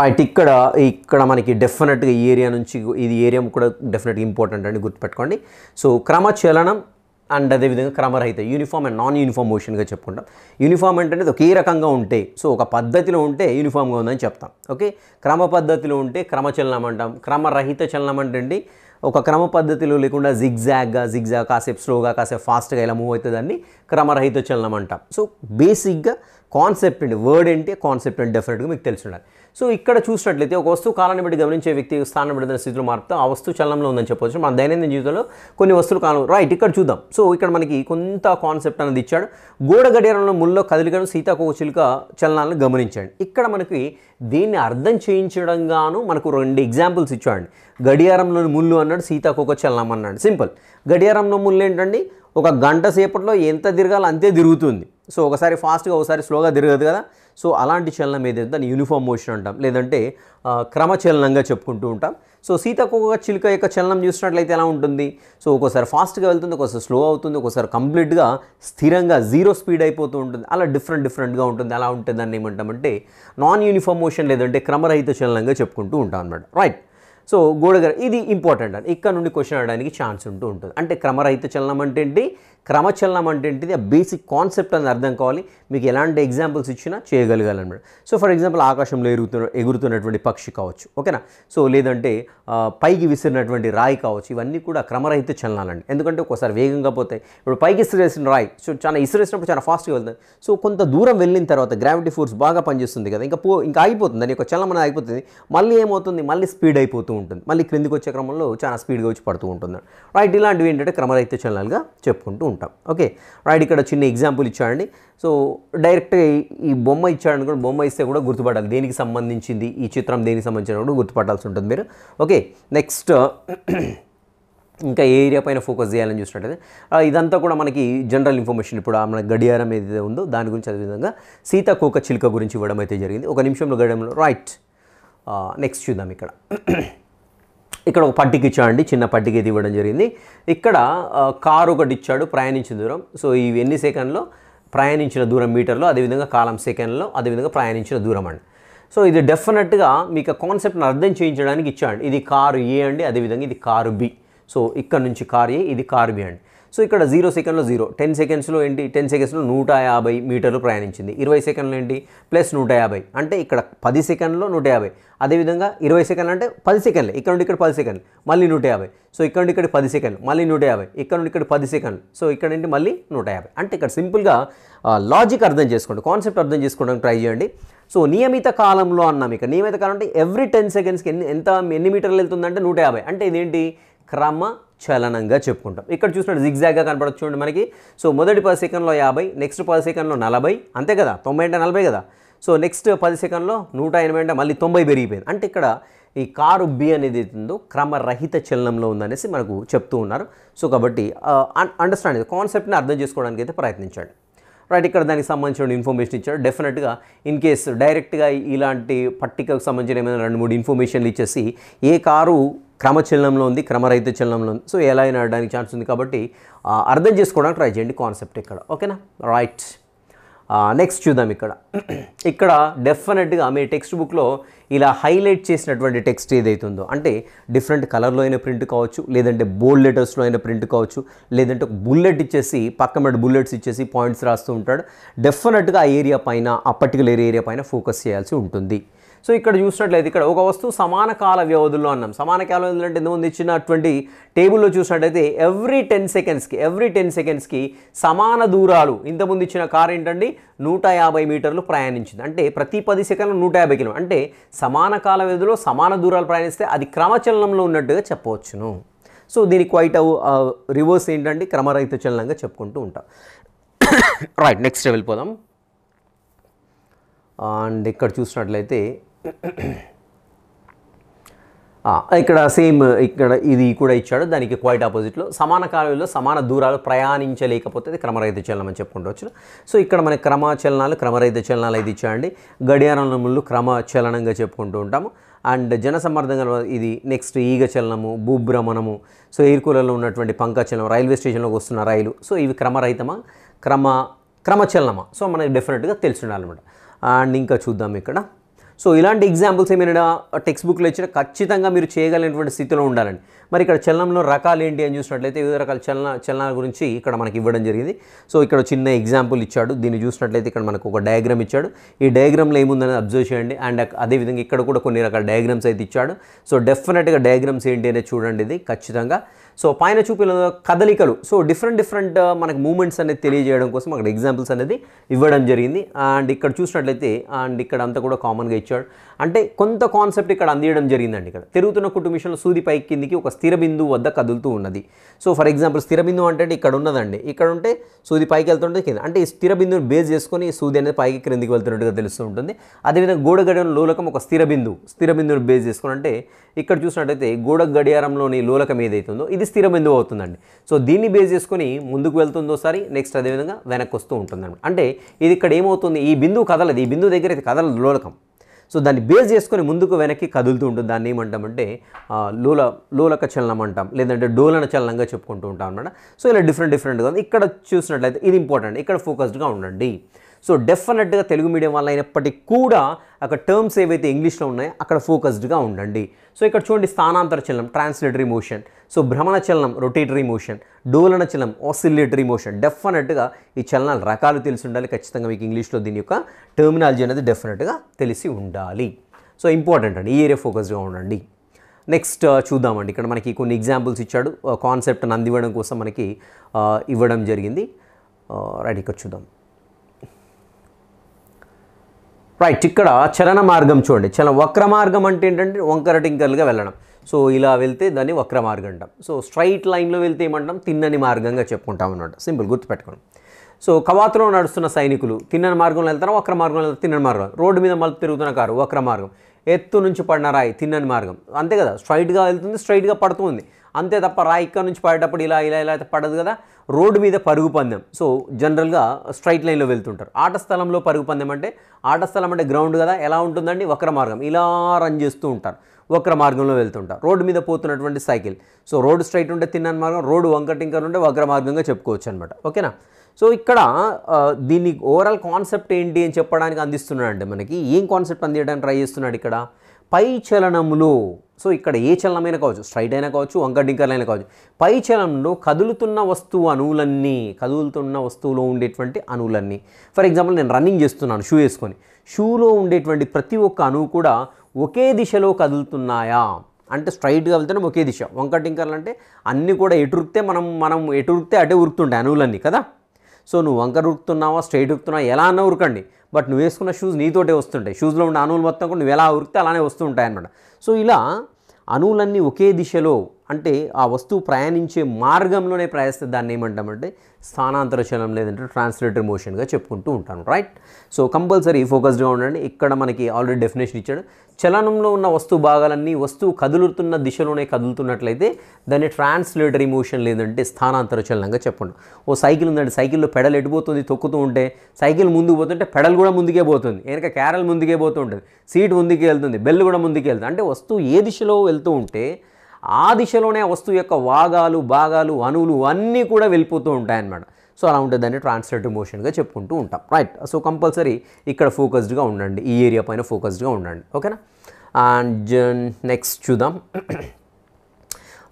రైట్ ఇక్కడ ఇక్కడ మనకి డెఫినెట్గా ఈ ఏరియా నుంచి ఇది ఏరియా కూడా డెఫినెట్గా ఇంపార్టెంట్ అని గుర్తుపెట్టుకోండి సో క్రమచలనం అండ్ అదేవిధంగా క్రమరహిత యూనిఫామ్ అండ్ నాన్ యూనిఫామ్ మోషన్గా చెప్పుకుంటాం యూనిఫామ్ అంటే ఒకే రకంగా ఉంటే సో ఒక పద్ధతిలో ఉంటే యూనిఫామ్గా ఉందని చెప్తాం ఓకే క్రమ పద్ధతిలో ఉంటే క్రమచలనం అంటాం క్రమరహిత చలనం అంటే ఒక క్రమ పద్ధతిలో లేకుండా జిగ్జాగ్గా జిగ్జాగ్ కాసేపు స్లోగా కాసేపు ఫాస్ట్గా ఇలా మూవ్ అవుతుందని క్రమరహిత చలనం అంటాం సో బేసిక్గా కాన్సెప్ట్ అండి వర్డ్ ఏంటి కాన్సెప్ట్ అండి డెఫినెట్గా మీకు తెలిసి ఉండాలి సో ఇక్కడ చూసినట్లయితే ఒక వస్తువు కాలాన్ని బట్టి గమనించే వ్యక్తి స్థానం పెడుతున్న స్థితిలో మార్పుతో ఆ వస్తువు చలనంలో ఉందని చెప్పవచ్చు మన దైనందిన జీవితంలో కొన్ని వస్తువులు కాలం రైట్ ఇక్కడ చూద్దాం సో ఇక్కడ మనకి కొంత కాన్సెప్ట్ అనేది ఇచ్చాడు గోడ గడియారంలో ముళ్ళో కదిలికను సీతాకోక చిలుక చలనాలను గమనించండి ఇక్కడ మనకి దీన్ని అర్థం చేయించడం గాను మనకు రెండు ఎగ్జాంపుల్స్ ఇచ్చాడండి గడియారంలోని ముళ్ళు అన్నాడు సీతాకోక చలనం అన్నాడు సింపుల్ గడియారంలో ముళ్ళు ఏంటండి ఒక గంట సేపట్లో ఎంత తిరగాలో అంతే తిరుగుతుంది సో ఒకసారి ఫాస్ట్గా ఒకసారి స్లోగా తిరగదు కదా సో అలాంటి చలనం ఏదైతే దాన్ని యూనిఫామ్ మోషన్ అంటాం లేదంటే క్రమచలనంగా చెప్పుకుంటూ ఉంటాం సో సీతాకోక చిలుక యొక్క చలనం చూసినట్లయితే ఎలా ఉంటుంది సో ఒక్కోసారి ఫాస్ట్గా వెళ్తుంది ఒకసారి స్లో అవుతుంది ఒకసారి కంప్లీట్గా స్థిరంగా జీరో స్పీడ్ అయిపోతూ ఉంటుంది అలా డిఫరెంట్ డిఫరెంట్గా ఉంటుంది అలా ఉంటుంది దాన్ని ఏమంటామంటే నాన్ యూనిఫామ్ మోషన్ లేదంటే క్రమరహిత చలనంగా చెప్పుకుంటూ ఉంటాం అనమాట రైట్ సో గోడగర్ ఇది ఇంపార్టెంట్ అని ఇక్కడ నుండి క్వశ్చన్ అడడానికి ఛాన్స్ ఉంటూ ఉంటుంది అంటే క్రమరహిత చలనం అంటే ఏంటి క్రమచలనం అంటే ఏంటిది ఆ బేసిక్ కాన్సెప్ట్ అని అర్థం కావాలి మీకు ఎలాంటి ఎగ్జాంపుల్స్ ఇచ్చినా చేయగలగాలన్నమాట సో ఫర్ ఎగ్జాంపుల్ ఆకాశంలో ఎగురుతున్న ఎగురుతున్నటువంటి పక్షి కావచ్చు ఓకేనా సో లేదంటే పైకి విసిరినటువంటి రాయి కావచ్చు ఇవన్నీ కూడా క్రమరహిత చలనాలండి ఎందుకంటే ఒక్కోసారి వేగంగా పోతాయి ఇప్పుడు పైకి ఇసిరేసిన రాయి సో చాలా ఇసిరేసినప్పుడు చాలా ఫాస్ట్గా వెళ్తుంది సో కొంత దూరం వెళ్ళిన తర్వాత గ్రావిటీ ఫోర్స్ బాగా పనిచేస్తుంది కదా ఇంకా పో ఇంకా ఆగిపోతుంది దాని యొక్క చలనం అనేది ఆగిపోతుంది మళ్ళీ ఏమవుతుంది మళ్ళీ స్పీడ్ అయిపోతూ ఉంటుంది మళ్ళీ క్రిందికి వచ్చే క్రమంలో చాలా స్పీడ్గా వచ్చి పడుతూ ఉంటుంది రైట్ ఇలాంటివి ఏంటంటే క్రమరహిత చలనాలుగా చెప్పుకుంటూ ఉంటాం ఓకే రైట్ ఇక్కడ చిన్న ఎగ్జాంపుల్ ఇచ్చాడండి సో డైరెక్ట్గా ఈ బొమ్మ ఇచ్చాడని కూడా బొమ్మ ఇస్తే కూడా గుర్తుపట్టాలి దేనికి సంబంధించింది ఈ చిత్రం దేనికి సంబంధించిన కూడా గుర్తుపట్టాల్సి ఉంటుంది మీరు ఓకే నెక్స్ట్ ఇంకా ఏ ఏరియా పైన ఫోకస్ చేయాలని చూసినట్టయితే ఇదంతా కూడా మనకి జనరల్ ఇన్ఫర్మేషన్ ఇప్పుడు మన గడియారం ఏదైతే ఉందో దాని గురించి అదే విధంగా సీతాకోక చిలుక గురించి ఇవ్వడం అయితే జరిగింది ఒక నిమిషంలో గడియంలో రైట్ నెక్స్ట్ చూద్దాం ఇక్కడ ఇక్కడ ఒక పట్టికి ఇచ్చాడండి చిన్న పట్టికి ఇది ఇవ్వడం జరిగింది ఇక్కడ కారు ఒకటి ఇచ్చాడు ప్రయాణించిన దూరం సో ఈ ఎన్ని సెకండ్లో ప్రయాణించిన దూరం మీటర్లో అదేవిధంగా కాలం సెకండ్లో అదేవిధంగా ప్రయాణించిన దూరం అండి సో ఇది డెఫినెట్గా మీకు కాన్సెప్ట్ని అర్థం చేయించడానికి ఇచ్చాడు ఇది కారు ఏ అండి అదేవిధంగా ఇది కారు బి సో ఇక్కడ నుంచి కారు ఏ ఇది కార్ బి అండి సో ఇక్కడ జీరో సెకండ్లో జీరో టెన్ సెకండ్స్లో ఏంటి టెన్ సెకండ్స్లో నూట యాభై మీటర్లు ప్రయాణించింది ఇరవై సెకండ్లు ఏంటి ప్లస్ నూట యాభై అంటే ఇక్కడ పది సెకండ్లో నూట యాభై అదేవిధంగా ఇరవై సెకండ్లు అంటే పది సెకండ్లు ఇక్కడ నుండి ఇక్కడ పది సెకండ్లు మళ్ళీ నూట యాభై సో ఇక్కడ నుండి ఇక్కడ పది సెకండ్లు మళ్ళీ నూట యాభై ఇక్కడ నుండి ఇక్కడ పది సెకండ్లు సో ఇక్కడ ఏంటి మళ్ళీ నూట యాభై అంటే ఇక్కడ సింపుల్గా లాజిక్ అర్థం చేసుకోండి కాన్సెప్ట్ అర్థం చేసుకోవడానికి ట్రై చేయండి సో నియమిత కాలంలో అన్నాం ఇక నియమిత కాలం అంటే ఎవ్రీ టెన్ సెకండ్స్కి ఎన్ని ఎంత ఎన్ని మీటర్లు వెళ్తుందంటే నూట యాభై అంటే ఇదేంటి క్రమ చలనంగా చెప్పుకుంటాం ఇక్కడ చూసినట్టు జిగ్జాగ్గా కనపడచ్చు చూడండి మనకి సో మొదటి పది సెకండ్లో యాభై నెక్స్ట్ పది సెకండ్లో నలభై అంతే కదా తొంభై అంటే నలభై కదా సో నెక్స్ట్ పది సెకండ్లో నూట ఎనభై అంటే మళ్ళీ తొంభై పెరిగిపోయింది అంటే ఇక్కడ ఈ కారు బి అనేది ఉందో క్రమరహిత చలనంలో ఉందనేసి మనకు చెప్తూ ఉన్నారు సో కాబట్టి అండర్స్టాండ్ కాన్సెప్ట్ని అర్థం చేసుకోవడానికి అయితే ప్రయత్నించండి రైట్ ఇక్కడ దానికి సంబంధించిన ఇన్ఫర్మేషన్ ఇచ్చాడు డెఫినెట్గా ఇన్ కేస్ డైరెక్ట్గా ఇలాంటి పట్టికకు సంబంధించిన ఏమైనా రెండు మూడు ఇన్ఫర్మేషన్లు ఇచ్చేసి ఏ కారు క్రమచలనంలో ఉంది క్రమరహిత చలనంలో ఉంది సో ఎలా అయినా ఆడడానికి ఛాన్స్ ఉంది కాబట్టి అర్థం చేసుకోవడానికి ట్రై చేయండి కాన్సెప్ట్ ఇక్కడ ఓకేనా రైట్ నెక్స్ట్ చూద్దాం ఇక్కడ ఇక్కడ డెఫినెట్గా మీ టెక్స్ట్ బుక్లో ఇలా హైలైట్ చేసినటువంటి టెక్స్ట్ ఏదైతుందో అంటే డిఫరెంట్ కలర్లో అయిన ప్రింట్ కావచ్చు లేదంటే బోల్డ్ లెటర్స్లో అయిన ప్రింట్ కావచ్చు లేదంటే ఒక బుల్లెట్ ఇచ్చేసి పక్క బుల్లెట్స్ ఇచ్చేసి పాయింట్స్ రాస్తూ ఉంటాడు డెఫినెట్గా ఆ ఏరియా పైన ఆ పర్టికులర్ ఏరియా పైన ఫోకస్ చేయాల్సి ఉంటుంది సో ఇక్కడ చూసినట్లయితే ఇక్కడ ఒక వస్తువు సమాన కాల వ్యవధుల్లో అన్నాం సమాన కాల వ్యవధులు అంటే ఎంతమంది ఇచ్చిన టేబుల్లో చూసినట్లయితే ఎవ్రీ టెన్ సెకండ్స్కి ఎవ్రీ టెన్ సెకండ్స్కి సమాన దూరాలు ఇంతకుముందు ఇచ్చిన కారు ఏంటండి నూట యాభై మీటర్లు ప్రయాణించింది అంటే ప్రతి పది సెకండ్లు నూట యాభై కిలో అంటే సమాన కాల వ్యవధిలో సమాన దూరాలు ప్రయాణిస్తే అది క్రమచలనంలో ఉన్నట్టుగా చెప్పవచ్చును సో దీనికి క్వైట్ రివర్స్ ఏంటంటే క్రమరహిత చలనంగా చెప్పుకుంటూ ఉంటాం రైట్ నెక్స్ట్ వెళ్ళిపోదాం అండ్ ఇక్కడ చూసినట్లయితే ఇక్కడ సేమ్ ఇక్కడ ఇది కూడా ఇచ్చాడు దానికి క్వైట్ ఆపోజిట్లో సమాన కాలంలో సమాన దూరాలు ప్రయాణించలేకపోతే అది క్రమరహిత చలనం అని చెప్పుకుంటూ సో ఇక్కడ మన క్రమచలనాలు క్రమరహిత చలనాలు ఇది ఇచ్చాయండి గడియారములు క్రమచలనంగా చెప్పుకుంటూ ఉంటాము అండ్ జనసమ్మర్దంగా ఇది నెక్స్ట్ ఈగ చలనము భూభ్రమణము సో ఎయిర్కూలర్లో ఉన్నటువంటి పంకచలనం రైల్వే స్టేషన్లోకి వస్తున్న రైలు సో ఇవి క్రమరహితమా క్రమ క్రమచలనమా సో మనకి డెఫినెట్గా తెలిసి ఉండాలన్నమాట అండ్ ఇంకా చూద్దాం ఇక్కడ సో ఇలాంటి ఎగ్జాంపుల్స్ ఏమైనా టెక్స్ట్ బుక్లో ఇచ్చిన ఖచ్చితంగా మీరు చేయగలిగినటువంటి స్థితిలో ఉండాలండి మరి ఇక్కడ చలనంలో రకాలు ఏంటి అని చూసినట్లయితే వివిధ రకాల చలన చలనాల గురించి ఇక్కడ మనకి ఇవ్వడం జరిగింది సో ఇక్కడ చిన్న ఎగ్జాంపుల్ ఇచ్చాడు దీన్ని చూసినట్లయితే ఇక్కడ మనకు ఒక డయాగ్రామ్ ఇచ్చాడు ఈ డయాగ్రామ్లో ఏముందని అబ్జర్వ్ చేయండి అండ్ అదేవిధంగా ఇక్కడ కూడా కొన్ని రకాల డయాగ్రామ్స్ అయితే ఇచ్చాడు సో డెఫినెట్గా డయాగ్రామ్స్ ఏంటి అనేది చూడండి ఇది ఖచ్చితంగా సో పైన చూపిన కదలికలు సో డిఫరెంట్ డిఫరెంట్ uh, మనకు మూమెంట్స్ అనేది తెలియజేయడం కోసం అక్కడ ఎగ్జాంపుల్స్ అనేది ఇవ్వడం జరిగింది అండ్ ఇక్కడ చూసినట్లయితే అండ్ ఇక్కడ అంతా కూడా కామన్గా ఇచ్చాడు అంటే కొంత కాన్సెప్ట్ ఇక్కడ అందియడం జరిగిందండి ఇక్కడ తిరుగుతున్న కుట్టు మిషన్లో సూది పై కిందికి ఒక స్థిర బిందువు వద్ద కదులుతూ ఉన్నది సో ఫర్ ఎగ్జాంపుల్ స్థిర బిందువు అంటే ఇక్కడ ఉన్నదండి ఇక్కడ ఉంటే సూది పైకి వెళ్తుంటే కింద అంటే ఈ స్థిర బిందువుని బేస్ చేసుకొని సూది అనేది పైకి క్రిందికి వెళ్తున్నట్టుగా తెలుస్తూ ఉంటుంది అదేవిధంగా గోడ గడియం లోలకం ఒక స్థిర బిందువు స్థిర బిందువుని బేస్ చేసుకుని అంటే ఇక్కడ చూసినట్టయితే గోడ గడియారంలోని లోలకం ఏదైతుందో ఇది స్థిర బిందువు అవుతుందండి సో దీన్ని బేస్ చేసుకొని ముందుకు వెళ్తుందో సరి నెక్స్ట్ అదేవిధంగా వెనక్కి వస్తూ ఉంటుందండి అంటే ఇది ఇక్కడ ఏమవుతుంది ఈ బిందువు కదలదు ఈ బిందువు దగ్గర అయితే కదలదు లోలకం సో దాన్ని బేస్ చేసుకొని ముందుకు వెనక్కి కదులుతూ ఉంటుంది దాన్ని ఏమంటామంటే లోల లోలక చలనం అంటాం లేదంటే డోలన చలనంగా చెప్పుకుంటూ ఉంటాం అనమాట సో ఇలా డిఫరెంట్ డిఫరెంట్గా ఉంది ఇక్కడ చూసినట్లయితే ఇది ఇంపార్టెంట్ ఇక్కడ ఫోకస్డ్గా ఉండండి సో డెఫినెట్గా తెలుగు మీడియం వల్ల అయినప్పటికీ కూడా అక్కడ టర్మ్స్ ఏవైతే ఇంగ్లీష్లో ఉన్నాయో అక్కడ ఫోకస్డ్గా ఉండండి సో ఇక్కడ చూడండి స్థానాంతర చలనం ట్రాన్స్లేటరీ మోషన్ సో భ్రమణ చలనం రొటేటరీ మోషన్ డోలన చలనం ఆసిలేటరీ మోషన్ డెఫినెట్గా ఈ చలనాలు రకాలు తెలిసి ఉండాలి ఖచ్చితంగా మీకు ఇంగ్లీష్లో దీని యొక్క టర్మినాలజీ అనేది డెఫినెట్గా తెలిసి ఉండాలి సో ఇంపార్టెంట్ అండి ఈ ఏరియా ఫోకస్డ్గా ఉండండి నెక్స్ట్ uh, చూద్దామండి ఇక్కడ మనకి కొన్ని ఎగ్జాంపుల్స్ ఇచ్చాడు కాన్సెప్ట్ని uh, అందివ్వడం కోసం మనకి uh, ఇవ్వడం జరిగింది రైట్ ఇక్కడ చూద్దాం రైట్ ఇక్కడ చరణ మార్గం చూడండి చలన వక్ర మార్గం అంటే ఏంటంటే వంకర టింకర్లుగా వెళ్ళడం సో ఇలా వెళ్తే దాన్ని వక్ర మార్గం అంటాం సో స్ట్రైట్ లైన్లో వెళ్తే ఏమంటాం తిన్నని మార్గంగా చెప్పుకుంటాం అనమాట సింపుల్ గుర్తుపెట్టుకోండి సో కవాతులో నడుస్తున్న సైనికులు తిన్నని మార్గంలో వెళ్తారా వక్ర మార్గంలో వెళ్తారు తిన్నని మార్గం రోడ్డు మీద మళ్ళీ తిరుగుతున్న కారు వక్ర మార్గం ఎత్తు నుంచి పడిన రాయి తిన్నని మార్గం అంతే కదా స్ట్రైట్గా వెళ్తుంది స్ట్రైట్గా పడుతుంది అంతే తప్ప రా ఇక్కడ నుంచి పడేటప్పుడు ఇలా ఇలా ఇలా పడదు కదా రోడ్డు మీద పరుగు పందెం సో జనరల్గా స్ట్రైట్ లైన్లో వెళ్తుంటారు ఆట స్థలంలో పరుగు పందెం అంటే ఆట స్థలం అంటే గ్రౌండ్ కదా ఎలా ఉంటుందండి వక్ర మార్గం ఇలా రన్ చేస్తూ ఉంటారు వక్ర మార్గంలో వెళ్తుంటారు రోడ్డు మీద పోతున్నటువంటి సైకిల్ సో రోడ్డు స్ట్రైట్ ఉంటే తిన్నాను మార్గం రోడ్డు వంకటింకర్ ఉంటే వక్ర మార్గంగా చెప్పుకోవచ్చు అనమాట ఓకేనా సో ఇక్కడ దీన్ని ఓవరాల్ కాన్సెప్ట్ ఏంటి అని చెప్పడానికి అందిస్తున్నాడు అంటే మనకి ఏం కాన్సెప్ట్ అందించడానికి ట్రై చేస్తున్నాడు ఇక్కడ పై చలనములో సో ఇక్కడ ఏ చలనమైనా కావచ్చు స్ట్రైట్ అయినా కావచ్చు అయినా కావచ్చు పై చలనంలో కదులుతున్న వస్తువు అణువులన్నీ కదులుతున్న వస్తువులో ఉండేటువంటి అణువులన్నీ ఫర్ ఎగ్జాంపుల్ నేను రన్నింగ్ చేస్తున్నాను షూ వేసుకొని షూలో ఉండేటువంటి ప్రతి ఒక్క అణువు కూడా ఒకే దిశలో కదులుతున్నాయా అంటే స్ట్రైట్గా వెళ్తేనే ఒకే దిశ వంకటింకర్లు అంటే అన్నీ కూడా ఎటురుక్తే మనం మనం ఎటురుక్తే అటే ఉరుకుతుంటాయి అణువులన్నీ కదా సో నువ్వు వంకర ఉరుకుతున్నావా స్ట్రైట్ ఉరుకుతున్నావా ఎలా అన్నా ఉరకండి బట్ నువ్వు వేసుకున్న షూస్ నీతోటే వస్తుంటాయి షూస్లో ఉన్న అణువులు మొత్తం కూడా నువ్వు ఎలా ఉరికితే అలానే వస్తుంటాయి అనమాట సో ఇలా అణువులన్నీ ఒకే దిశలో అంటే ఆ వస్తువు ప్రయాణించే మార్గంలోనే ప్రయాణిస్తే దాన్ని ఏమంటామంటే స్థానాంతర చలనం లేదంటే ట్రాన్స్లేటర్ మోషన్గా చెప్పుకుంటూ ఉంటాను రైట్ సో కంపల్సరీ ఫోకస్డ్గా ఉండండి ఇక్కడ మనకి ఆల్రెడీ డెఫినేషన్ ఇచ్చాడు చలనంలో ఉన్న వస్తువు భాగాలన్నీ వస్తువు కదులుతున్న దిశలోనే కదులుతున్నట్లయితే దాన్ని ట్రాన్స్లేటరీ మోషన్ లేదంటే స్థానాంతర చలనంగా చెప్పండి ఓ సైకిల్ ఉందండి సైకిల్లో పెడల్ ఎటుపోతుంది తొక్కుతూ ఉంటే సైకిల్ ముందుకు పోతుంటే పెడల్ కూడా ముందుకే పోతుంది వెనక క్యారల్ ముందుకే పోతూ ఉంటుంది సీట్ ముందుకే వెళ్తుంది బెల్ కూడా ముందుకే వెళ్తుంది అంటే వస్తువు ఏ దిశలో వెళ్తూ ఉంటే ఆ దిశలోనే వస్తువు యొక్క వాగాలు భాగాలు అణువులు అన్నీ కూడా వెళ్ళిపోతూ ఉంటాయన్నమాట సో అలా ఉంటుంది దాన్ని ట్రాన్స్లేటివ్ మోషన్గా చెప్పుకుంటూ ఉంటాం రైట్ సో కంపల్సరీ ఇక్కడ ఫోకస్డ్గా ఉండండి ఈ ఏరియా పైన ఫోకస్డ్గా ఉండండి ఓకేనా అండ్ నెక్స్ట్ చూద్దాం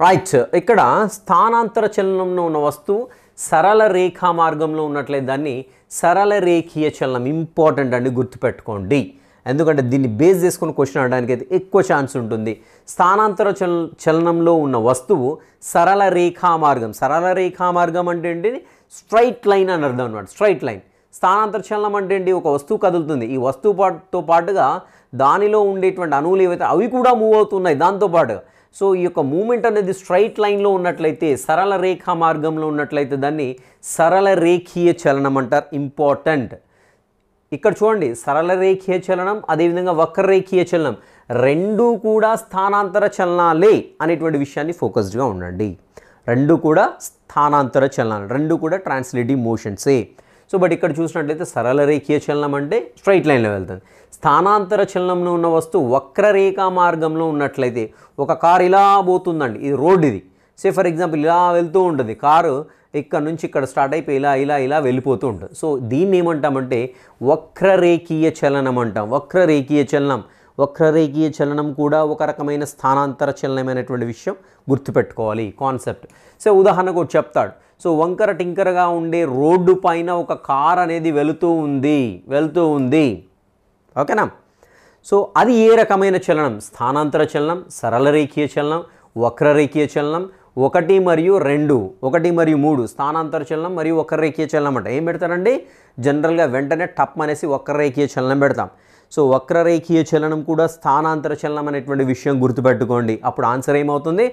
రైట్ ఇక్కడ స్థానాంతర చలనంలో ఉన్న వస్తువు సరళ రేఖా మార్గంలో ఉన్నట్లయితే దాన్ని సరళ రేఖీయ చలనం ఇంపార్టెంట్ అండి గుర్తుపెట్టుకోండి ఎందుకంటే దీన్ని బేస్ చేసుకుని క్వశ్చన్ అడడానికి అయితే ఎక్కువ ఛాన్స్ ఉంటుంది స్థానాంతర చల చలనంలో ఉన్న వస్తువు సరళ రేఖా మార్గం సరళ రేఖా మార్గం అంటే ఏంటి స్ట్రైట్ లైన్ అని అర్థం అనమాట స్ట్రైట్ లైన్ స్థానాంతర చలనం అంటే ఏంటి ఒక వస్తువు కదులుతుంది ఈ వస్తువు పాటుతో పాటుగా దానిలో ఉండేటువంటి అణువులు ఏవైతే అవి కూడా మూవ్ అవుతున్నాయి దాంతోపాటు సో ఈ యొక్క మూమెంట్ అనేది స్ట్రైట్ లైన్లో ఉన్నట్లయితే సరళ రేఖా మార్గంలో ఉన్నట్లయితే దాన్ని సరళ రేఖీయ చలనం అంటారు ఇంపార్టెంట్ ఇక్కడ చూడండి సరళ రేఖీయ చలనం అదేవిధంగా వక్రరేఖీయ చలనం రెండూ కూడా స్థానాంతర చలనాలే అనేటువంటి విషయాన్ని ఫోకస్డ్గా ఉండండి రెండు కూడా స్థానాంతర చలనాలు రెండు కూడా ట్రాన్స్లేటివ్ మోషన్సే సో బట్ ఇక్కడ చూసినట్లయితే సరళ రేఖీయ చలనం అంటే స్ట్రైట్ లైన్లో వెళ్తుంది స్థానాంతర చలనంలో ఉన్న వస్తువు వక్రరేఖా మార్గంలో ఉన్నట్లయితే ఒక కారు ఇలా పోతుందండి ఇది రోడ్ ఇది సే ఫర్ ఎగ్జాంపుల్ ఇలా వెళ్తూ ఉంటుంది కారు ఇక్కడ నుంచి ఇక్కడ స్టార్ట్ అయిపోయి ఇలా ఇలా ఇలా వెళ్ళిపోతూ ఉంటుంది సో దీన్ని ఏమంటామంటే వక్రరేఖీయ చలనం అంటాం వక్రరేఖీయ చలనం వక్రరేఖీయ చలనం కూడా ఒక రకమైన స్థానాంతర చలనమైనటువంటి విషయం గుర్తుపెట్టుకోవాలి కాన్సెప్ట్ సో ఉదాహరణకు చెప్తాడు సో వంకర టింకరగా ఉండే రోడ్డు పైన ఒక కార్ అనేది వెళుతూ ఉంది వెళుతూ ఉంది ఓకేనా సో అది ఏ రకమైన చలనం స్థానాంతర చలనం సరళ రేఖీయ చలనం వక్రరేఖీయ చలనం ఒకటి మరియు రెండు ఒకటి మరియు మూడు స్థానాంతర చలనం మరియు ఒక రేఖీయ చలనం అంట ఏం పెడతారండి జనరల్గా వెంటనే టప్ అనేసి ఒక రేఖీయ చలనం పెడతాం సో వక్రరేఖీయ చలనం కూడా స్థానాంతర చలనం అనేటువంటి విషయం గుర్తుపెట్టుకోండి అప్పుడు ఆన్సర్ ఏమవుతుంది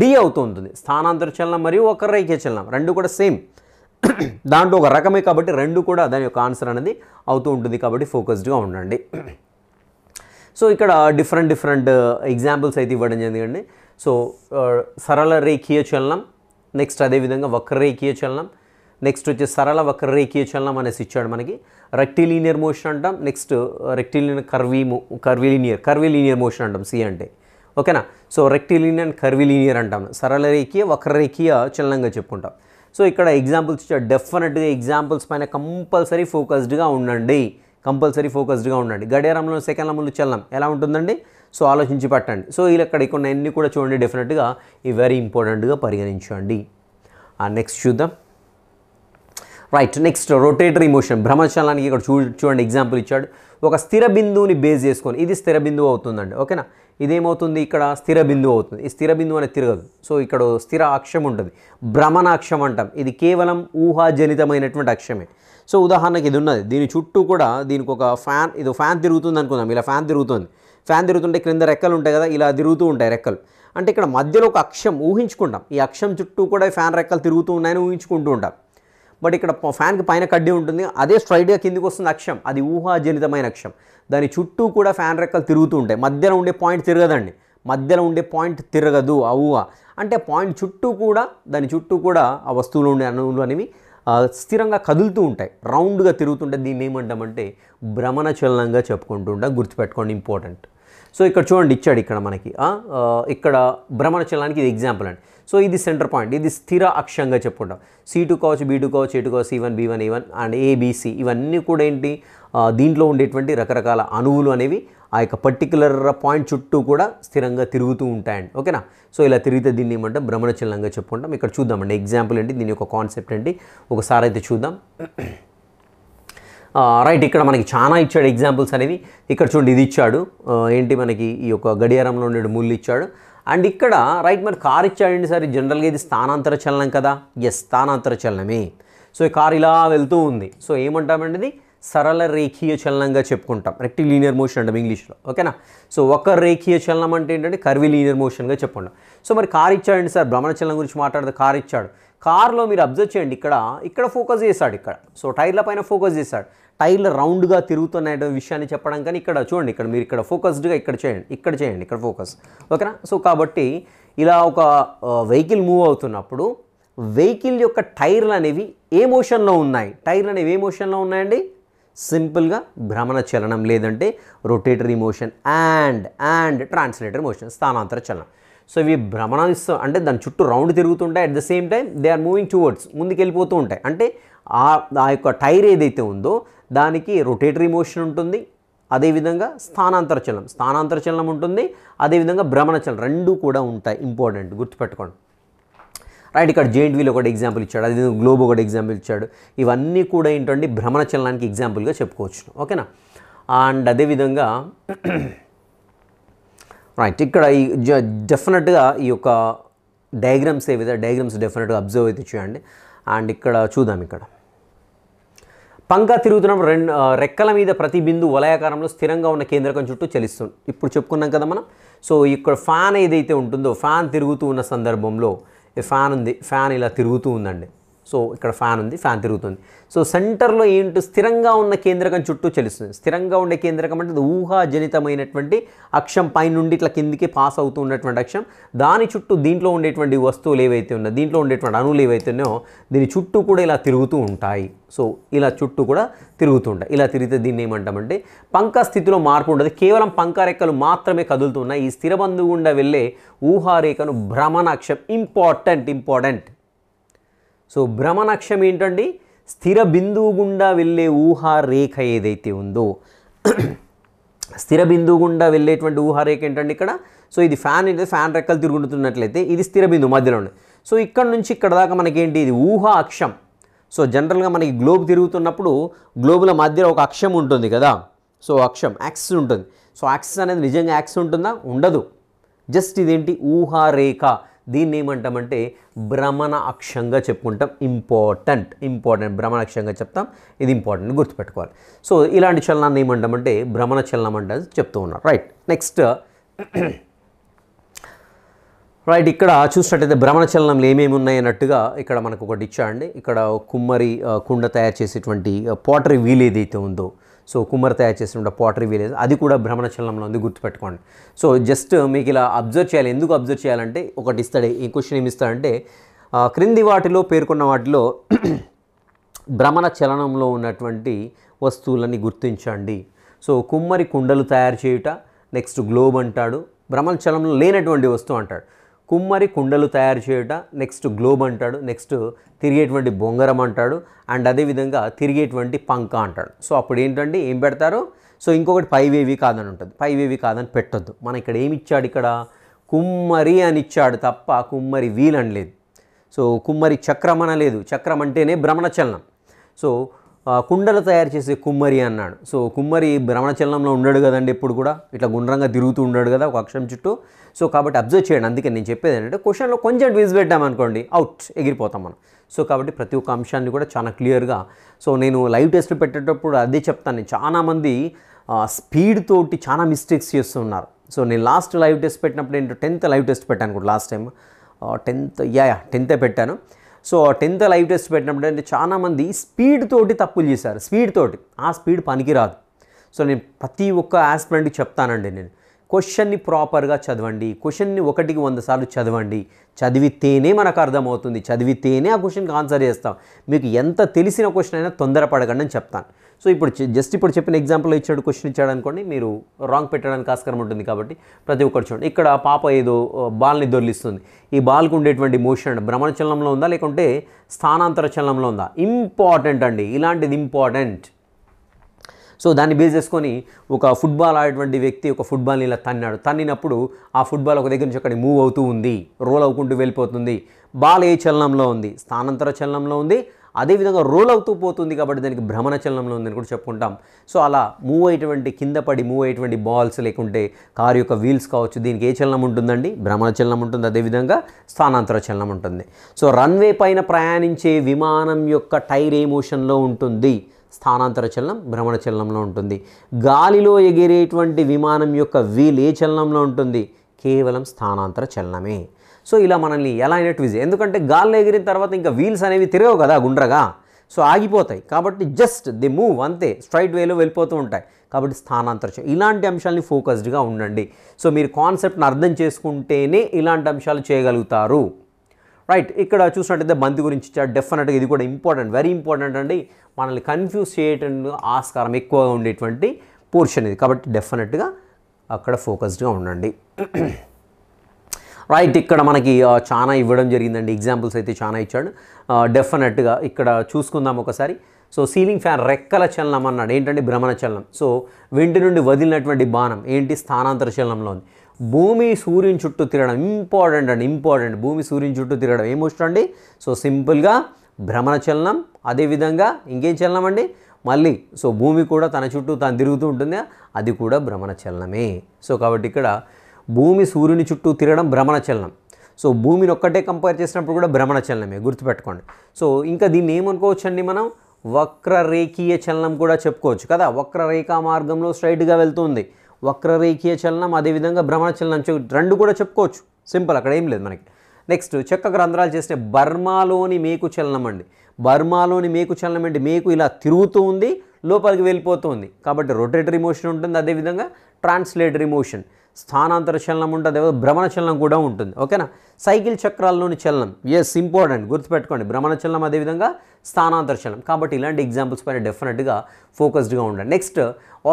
డి అవుతుంది స్థానాంతర చలనం మరియు రేఖీయ చలనం రెండు కూడా సేమ్ దాంట్లో ఒక రకమే కాబట్టి రెండు కూడా దాని యొక్క ఆన్సర్ అనేది అవుతూ ఉంటుంది కాబట్టి ఫోకస్డ్గా ఉండండి సో ఇక్కడ డిఫరెంట్ డిఫరెంట్ ఎగ్జాంపుల్స్ అయితే ఇవ్వడం జరిగింది సో సరళ రేఖీయ చలనం నెక్స్ట్ అదేవిధంగా వక్రరేఖీయ చలనం నెక్స్ట్ వచ్చి సరళ వక్రరేఖీయ చలనం అనేసి ఇచ్చాడు మనకి రెక్టిలీనియర్ మోషన్ అంటాం next rectilinear curvy curvilinear curvilinear motion అంటాం సి అంటే ఓకేనా సో రెక్టిలీనియర్ అండ్ కర్వీలీనియర్ అంటాం సరళ రేఖీయ వక్రరేఖీయ చలనంగా చెప్పుకుంటాం సో ఇక్కడ ఎగ్జాంపుల్స్ ఇచ్చాడు డెఫినెట్గా ఎగ్జాంపుల్స్ పైన కంపల్సరీ ఫోకస్డ్గా ఉండండి కంపల్సరీ ఫోకస్డ్గా ఉండండి గడియారంలో సెకండ్ ముందు చలనం ఎలా ఉంటుందండి సో ఆలోచించి పెట్టండి సో వీళ్ళు ఇక్కడ అన్నీ కూడా చూడండి డెఫినెట్గా ఇవి వెరీ ఇంపార్టెంట్గా పరిగణించండి నెక్స్ట్ చూద్దాం రైట్ నెక్స్ట్ రొటేటరీ మోషన్ భ్రమచలానికి ఇక్కడ చూ చూడండి ఎగ్జాంపుల్ ఇచ్చాడు ఒక స్థిర బిందువుని బేస్ చేసుకొని ఇది స్థిర బిందువు అవుతుందండి ఓకేనా ఇదేమవుతుంది ఇక్కడ స్థిర బిందువు అవుతుంది ఈ స్థిర బిందువు అనేది తిరగదు సో ఇక్కడ స్థిర అక్షం ఉంటుంది భ్రమణ అక్షం అంటాం ఇది కేవలం ఊహాజనితమైనటువంటి అక్షమే సో ఉదాహరణకి ఇది ఉన్నది దీని చుట్టూ కూడా దీనికి ఒక ఫ్యాన్ ఇది ఫ్యాన్ తిరుగుతుంది అనుకుందాం ఇలా ఫ్యాన్ తిరుగుతుంది ఫ్యాన్ తిరుగుతుంటే క్రింద రెక్కలు ఉంటాయి కదా ఇలా తిరుగుతూ ఉంటాయి రెక్కలు అంటే ఇక్కడ మధ్యలో ఒక అక్షం ఊహించుకుంటాం ఈ అక్షం చుట్టూ కూడా ఫ్యాన్ రెక్కలు తిరుగుతూ ఉన్నాయని ఊహించుకుంటూ ఉంటాం బట్ ఇక్కడ ఫ్యాన్కి పైన కడ్డీ ఉంటుంది అదే స్ట్రైట్గా కిందికి వస్తున్న అక్షం అది ఊహాజనితమైన అక్షం దాని చుట్టూ కూడా ఫ్యాన్ రెక్కలు తిరుగుతూ ఉంటాయి మధ్యలో ఉండే పాయింట్ తిరగదండి మధ్యలో ఉండే పాయింట్ తిరగదు ఆ ఊహ అంటే పాయింట్ చుట్టూ కూడా దాని చుట్టూ కూడా ఆ వస్తువులు ఉండే అణువులు అనేవి స్థిరంగా కదులుతూ ఉంటాయి రౌండ్గా తిరుగుతుంటే దీన్ని ఏమంటామంటే భ్రమణ చలనంగా ఉంటాం గుర్తుపెట్టుకోండి ఇంపార్టెంట్ సో ఇక్కడ చూడండి ఇచ్చాడు ఇక్కడ మనకి ఇక్కడ భ్రమణ చలనానికి ఇది ఎగ్జాంపుల్ అండి సో ఇది సెంటర్ పాయింట్ ఇది స్థిర అక్షంగా చెప్పుకుంటాం సి టూ కావచ్చు బీ టు కావచ్చు ఏ టూ కావచ్చు one B one A one and ABC ఇవన్నీ కూడా ఏంటి దీంట్లో ఉండేటువంటి రకరకాల అణువులు అనేవి ఆ యొక్క పర్టికులర్ పాయింట్ చుట్టూ కూడా స్థిరంగా తిరుగుతూ ఉంటాయండి ఓకేనా సో ఇలా తిరిగితే దీన్ని ఏమంటే భ్రమణ చలనంగా చెప్పుకుంటాం ఇక్కడ చూద్దామండి ఎగ్జాంపుల్ ఏంటి దీని యొక్క కాన్సెప్ట్ ఏంటి ఒకసారి అయితే చూద్దాం రైట్ ఇక్కడ మనకి చాలా ఇచ్చాడు ఎగ్జాంపుల్స్ అనేవి ఇక్కడ చూడండి ఇది ఇచ్చాడు ఏంటి మనకి ఈ యొక్క గడియారంలో ఉండే ముళ్ళు ఇచ్చాడు అండ్ ఇక్కడ రైట్ మరి కార్ ఇచ్చాడండి సరే జనరల్గా ఇది స్థానాంతర చలనం కదా ఎస్ స్థానాంతర చలనమే సో ఈ కార్ ఇలా వెళ్తూ ఉంది సో ఏమంటామండి ఇది సరళ రేఖీయ చలనంగా చెప్పుకుంటాం లీనియర్ మోషన్ అంటాం ఇంగ్లీష్లో ఓకేనా సో ఒక రేఖీయ చలనం అంటే ఏంటంటే కర్వి లీనియర్ మోషన్గా చెప్పుకుంటాం సో మరి కార్ ఇచ్చాడండి సార్ భ్రమణ చలనం గురించి మాట్లాడితే కార్ ఇచ్చాడు కార్లో మీరు అబ్జర్వ్ చేయండి ఇక్కడ ఇక్కడ ఫోకస్ చేశాడు ఇక్కడ సో టైర్ల పైన ఫోకస్ చేశాడు టైర్లు రౌండ్గా తిరుగుతున్న విషయాన్ని చెప్పడం కానీ ఇక్కడ చూడండి ఇక్కడ మీరు ఇక్కడ ఫోకస్డ్గా ఇక్కడ చేయండి ఇక్కడ చేయండి ఇక్కడ ఫోకస్ ఓకేనా సో కాబట్టి ఇలా ఒక వెహికల్ మూవ్ అవుతున్నప్పుడు వెహికల్ యొక్క టైర్లు అనేవి ఏ మోషన్లో ఉన్నాయి టైర్లు అనేవి ఏ మోషన్లో ఉన్నాయండి సింపుల్గా భ్రమణ చలనం లేదంటే rotatory motion and and translator motion స్థానాంతర చలనం సో ఇవి భ్రమణిస్తూ అంటే దాని చుట్టూ రౌండ్ తిరుగుతుంటాయి at the same time they are moving towards ముందుకెళ్ళిపోతూ ఉంటాయి అంటే ఆ యొక్క టైర్ ఏదైతే ఉందో దానికి రొటేటరీ మోషన్ ఉంటుంది అదేవిధంగా స్థానాంతర చలనం స్థానాంతర చలనం ఉంటుంది అదేవిధంగా భ్రమణ చలనం రెండు కూడా ఉంటాయి ఇంపార్టెంట్ గుర్తుపెట్టుకోండి రైట్ ఇక్కడ జెయింట్ వీల్ ఒకటి ఎగ్జాంపుల్ ఇచ్చాడు అది గ్లోబ్ ఒకటి ఎగ్జాంపుల్ ఇచ్చాడు ఇవన్నీ కూడా ఏంటంటే భ్రమణ చలనానికి ఎగ్జాంపుల్గా చెప్పుకోవచ్చు ఓకేనా అండ్ అదేవిధంగా రైట్ ఇక్కడ ఈ డెఫినెట్గా ఈ యొక్క డయాగ్రామ్స్ విధంగా డయాగ్రామ్స్ డెఫినెట్గా అబ్జర్వ్ అయితే చూడండి అండ్ ఇక్కడ చూద్దాం ఇక్కడ పంక తిరుగుతున్నప్పుడు రెండు రెక్కల మీద ప్రతి బిందు వలయాకారంలో స్థిరంగా ఉన్న కేంద్రకం చుట్టూ చలిస్తుంది ఇప్పుడు చెప్పుకున్నాం కదా మనం సో ఇక్కడ ఫ్యాన్ ఏదైతే ఉంటుందో ఫ్యాన్ తిరుగుతూ ఉన్న సందర్భంలో ఫ్యాన్ ఉంది ఫ్యాన్ ఇలా తిరుగుతూ ఉందండి సో ఇక్కడ ఫ్యాన్ ఉంది ఫ్యాన్ తిరుగుతుంది సో సెంటర్లో ఏంటి స్థిరంగా ఉన్న కేంద్రకం చుట్టూ చెలుస్తుంది స్థిరంగా ఉండే కేంద్రకం అంటే ఊహాజనితమైనటువంటి అక్షం పైనుండి ఇట్లా కిందికి పాస్ అవుతూ ఉన్నటువంటి అక్షం దాని చుట్టూ దీంట్లో ఉండేటువంటి వస్తువులు ఏవైతే ఉన్నాయో దీంట్లో ఉండేటువంటి అణువులు ఏవైతే ఉన్నాయో దీని చుట్టూ కూడా ఇలా తిరుగుతూ ఉంటాయి సో ఇలా చుట్టూ కూడా తిరుగుతూ ఉంటాయి ఇలా తిరిగితే దీన్ని ఏమంటామంటే పంక స్థితిలో మార్పు ఉండదు కేవలం పంక రెక్కలు మాత్రమే కదులుతున్నాయి ఈ స్థిరబంధు గుండా వెళ్ళే ఊహారేఖను భ్రమణాక్షం ఇంపార్టెంట్ ఇంపార్టెంట్ సో భ్రమనక్షం ఏంటండి స్థిర బిందువు గుండా వెళ్ళే ఊహారేఖ ఏదైతే ఉందో స్థిర బిందువు గుండా వెళ్ళేటువంటి ఊహారేఖ ఏంటండి ఇక్కడ సో ఇది ఫ్యాన్ అయితే ఫ్యాన్ రెక్కలు తిరుగుతున్నట్లయితే ఇది స్థిర బిందువు మధ్యలో మధ్యలోనే సో ఇక్కడ నుంచి ఇక్కడ దాకా మనకేంటి ఇది ఊహా అక్షం సో జనరల్గా మనకి గ్లోబ్ తిరుగుతున్నప్పుడు గ్లోబుల మధ్యలో ఒక అక్షం ఉంటుంది కదా సో అక్షం యాక్సిస్ ఉంటుంది సో యాక్సిస్ అనేది నిజంగా యాక్సిస్ ఉంటుందా ఉండదు జస్ట్ ఇదేంటి ఊహారేఖ దీన్ని ఏమంటామంటే భ్రమణ అక్షంగా చెప్పుకుంటాం ఇంపార్టెంట్ ఇంపార్టెంట్ భ్రమణ అక్షంగా చెప్తాం ఇది ఇంపార్టెంట్ గుర్తుపెట్టుకోవాలి సో ఇలాంటి చలనాన్ని ఏమంటామంటే భ్రమణ చలనం అంటే చెప్తూ ఉన్నారు రైట్ నెక్స్ట్ రైట్ ఇక్కడ చూసినట్టయితే భ్రమణ చలనంలో ఏమేమి ఉన్నాయి అన్నట్టుగా ఇక్కడ మనకు ఒకటి ఇచ్చాడండి ఇక్కడ కుమ్మరి కుండ తయారు చేసేటువంటి పోటరీ వీల్ ఏదైతే ఉందో సో కుమ్మర్ తయారు చేసిన పోటరీ విలేజ్ అది కూడా భ్రమణ చలనంలో ఉంది గుర్తుపెట్టుకోండి సో జస్ట్ uh, మీకు ఇలా అబ్జర్వ్ చేయాలి ఎందుకు అబ్జర్వ్ చేయాలంటే ఒకటి ఇస్తాడు ఈ క్వశ్చన్ ఏమి ఇస్తాడంటే uh, క్రింది వాటిలో పేర్కొన్న వాటిలో భ్రమణ చలనంలో ఉన్నటువంటి వస్తువులని గుర్తించండి సో కుమ్మరి కుండలు తయారు చేయుట నెక్స్ట్ గ్లోబ్ అంటాడు భ్రమణ చలనంలో లేనటువంటి వస్తువు అంటాడు కుమ్మరి కుండలు తయారు చేయుట నెక్స్ట్ గ్లోబ్ అంటాడు నెక్స్ట్ తిరిగేటువంటి బొంగరం అంటాడు అండ్ అదేవిధంగా తిరిగేటువంటి పంక అంటాడు సో అప్పుడు ఏంటంటే ఏం పెడతారు సో ఇంకొకటి పైవేవి కాదని ఉంటుంది పైవేవి కాదని పెట్టద్దు మన ఇక్కడ ఏమి ఇచ్చాడు ఇక్కడ కుమ్మరి అని ఇచ్చాడు తప్ప కుమ్మరి వీలు అని లేదు సో కుమ్మరి చక్రం అనలేదు చక్రం అంటేనే భ్రమణ చలనం సో కుండలు తయారు చేసే కుమ్మరి అన్నాడు సో కుమ్మరి భ్రమణ చలనంలో ఉండడు కదండి ఎప్పుడు కూడా ఇట్లా గుండ్రంగా తిరుగుతూ ఉండడు కదా ఒక అక్షరం చుట్టూ సో కాబట్టి అబ్జర్వ్ చేయండి అందుకే నేను చెప్పేది ఏంటంటే క్వశ్చన్లో కొంచెం విజ్ పెట్టామనుకోండి అవుట్ ఎగిరిపోతాం మనం సో కాబట్టి ప్రతి ఒక్క అంశాన్ని కూడా చాలా క్లియర్గా సో నేను లైవ్ టెస్ట్ పెట్టేటప్పుడు అదే చెప్తాను చాలామంది స్పీడ్ తోటి చాలా మిస్టేక్స్ చేస్తున్నారు సో నేను లాస్ట్ లైవ్ టెస్ట్ పెట్టినప్పుడు నేను టెన్త్ లైవ్ టెస్ట్ పెట్టాను కూడా last time tenth yeah tenth టెన్తే పెట్టాను సో టెన్త్ లైవ్ టెస్ట్ పెట్టినప్పుడు అంటే చాలామంది స్పీడ్ తోటి తప్పులు చేశారు స్పీడ్ తోటి ఆ స్పీడ్ పనికిరాదు సో నేను ప్రతి ఒక్క ఆస్పిరెంట్కి చెప్తానండి నేను క్వశ్చన్ని ప్రాపర్గా చదవండి క్వశ్చన్ని ఒకటికి వంద సార్లు చదవండి చదివితేనే మనకు అర్థమవుతుంది చదివితేనే ఆ క్వశ్చన్కి ఆన్సర్ చేస్తాం మీకు ఎంత తెలిసిన క్వశ్చన్ అయినా తొందరపడకండి అని చెప్తాను సో ఇప్పుడు జస్ట్ ఇప్పుడు చెప్పిన ఎగ్జాంపుల్ ఇచ్చాడు క్వశ్చన్ ఇచ్చాడు అనుకోండి మీరు రాంగ్ పెట్టడానికి ఆస్కారం ఉంటుంది కాబట్టి ప్రతి ఒక్కరు చూడండి ఇక్కడ పాప ఏదో బాల్ని దొర్లిస్తుంది ఈ బాల్కు ఉండేటువంటి మోషన్ భ్రమణ చలనంలో ఉందా లేకుంటే స్థానాంతర చలనంలో ఉందా ఇంపార్టెంట్ అండి ఇలాంటిది ఇంపార్టెంట్ సో దాన్ని బేస్ చేసుకొని ఒక ఫుట్బాల్ ఆడేటువంటి వ్యక్తి ఒక ఫుట్బాల్ని ఇలా తన్నాడు తన్నినప్పుడు ఆ ఫుట్బాల్ ఒక దగ్గర నుంచి అక్కడ మూవ్ అవుతూ ఉంది రోల్ అవుకుంటూ వెళ్ళిపోతుంది బాల్ ఏ చలనంలో ఉంది స్థానాంతర చలనంలో ఉంది అదేవిధంగా రోల్ అవుతూ పోతుంది కాబట్టి దానికి భ్రమణ చలనంలో ఉందని కూడా చెప్పుకుంటాం సో అలా మూవ్ అయ్యేటువంటి కింద పడి మూవ్ అయ్యేటువంటి బాల్స్ లేకుంటే కారు యొక్క వీల్స్ కావచ్చు దీనికి ఏ చలనం ఉంటుందండి భ్రమణ చలనం ఉంటుంది అదేవిధంగా స్థానాంతర చలనం ఉంటుంది సో రన్వే పైన ప్రయాణించే విమానం యొక్క టైర్ ఏ మోషన్లో ఉంటుంది స్థానాంతర చలనం భ్రమణ చలనంలో ఉంటుంది గాలిలో ఎగిరేటువంటి విమానం యొక్క వీల్ ఏ చలనంలో ఉంటుంది కేవలం స్థానాంతర చలనమే సో ఇలా మనల్ని ఎలా అయినట్టు ట్విజ్ ఎందుకంటే గాలిలో ఎగిరిన తర్వాత ఇంకా వీల్స్ అనేవి తిరగవు కదా గుండ్రగా సో ఆగిపోతాయి కాబట్టి జస్ట్ ది మూవ్ అంతే స్ట్రైట్ వేలో వెళ్ళిపోతూ ఉంటాయి కాబట్టి స్థానాంతర ఇలాంటి అంశాలని ఫోకస్డ్గా ఉండండి సో మీరు కాన్సెప్ట్ని అర్థం చేసుకుంటేనే ఇలాంటి అంశాలు చేయగలుగుతారు రైట్ ఇక్కడ చూసినట్టయితే బంతి గురించి ఇచ్చాడు డెఫినెట్గా ఇది కూడా ఇంపార్టెంట్ వెరీ ఇంపార్టెంట్ అండి మనల్ని కన్ఫ్యూజ్ చేయటంలో ఆస్కారం ఎక్కువగా ఉండేటువంటి పోర్షన్ ఇది కాబట్టి డెఫినెట్గా అక్కడ ఫోకస్డ్గా ఉండండి రైట్ ఇక్కడ మనకి చాలా ఇవ్వడం జరిగిందండి ఎగ్జాంపుల్స్ అయితే చాలా ఇచ్చాడు డెఫినెట్గా ఇక్కడ చూసుకుందాం ఒకసారి సో సీలింగ్ ఫ్యాన్ రెక్కల చలనం అన్నాడు ఏంటంటే భ్రమణ చలనం సో వెంటి నుండి వదిలినటువంటి బాణం ఏంటి స్థానాంతర చలనంలో ఉంది భూమి సూర్యుని చుట్టూ తిరగడం ఇంపార్టెంట్ అండి ఇంపార్టెంట్ భూమి సూర్యుని చుట్టూ తిరగడం ఏం అండి సో సింపుల్గా భ్రమణ చలనం అదేవిధంగా ఇంకేం చలనం అండి మళ్ళీ సో భూమి కూడా తన చుట్టూ తాను తిరుగుతూ ఉంటుంది అది కూడా భ్రమణ చలనమే సో కాబట్టి ఇక్కడ భూమి సూర్యుని చుట్టూ తిరగడం భ్రమణ చలనం సో భూమిని ఒక్కటే కంపేర్ చేసినప్పుడు కూడా భ్రమణ చలనమే గుర్తుపెట్టుకోండి సో ఇంకా దీన్ని ఏమనుకోవచ్చండి మనం వక్రరేఖీయ చలనం కూడా చెప్పుకోవచ్చు కదా వక్రరేఖా మార్గంలో స్ట్రైట్గా వెళ్తుంది వక్రరేఖీయ చలనం అదేవిధంగా భ్రమణ చలనం రెండు కూడా చెప్పుకోవచ్చు సింపుల్ అక్కడ ఏం లేదు మనకి నెక్స్ట్ చెక్క రంధ్రాలు చేసిన బర్మాలోని మేకు చలనం అండి బర్మాలోని మేకు చలనం అంటే మేకు ఇలా తిరుగుతూ ఉంది లోపలికి వెళ్ళిపోతుంది కాబట్టి రొటేటరీ మోషన్ ఉంటుంది అదేవిధంగా ట్రాన్స్లేటరీ మోషన్ స్థానాంతర చలనం ఉంటుంది భ్రమణ చలనం కూడా ఉంటుంది ఓకేనా సైకిల్ చక్రాల్లోని చలనం ఎస్ ఇంపార్టెంట్ గుర్తుపెట్టుకోండి భ్రమణ చలనం అదేవిధంగా స్థానాంతర చలనం కాబట్టి ఇలాంటి ఎగ్జాంపుల్స్ పైన డెఫినెట్గా ఫోకస్డ్గా ఉండండి నెక్స్ట్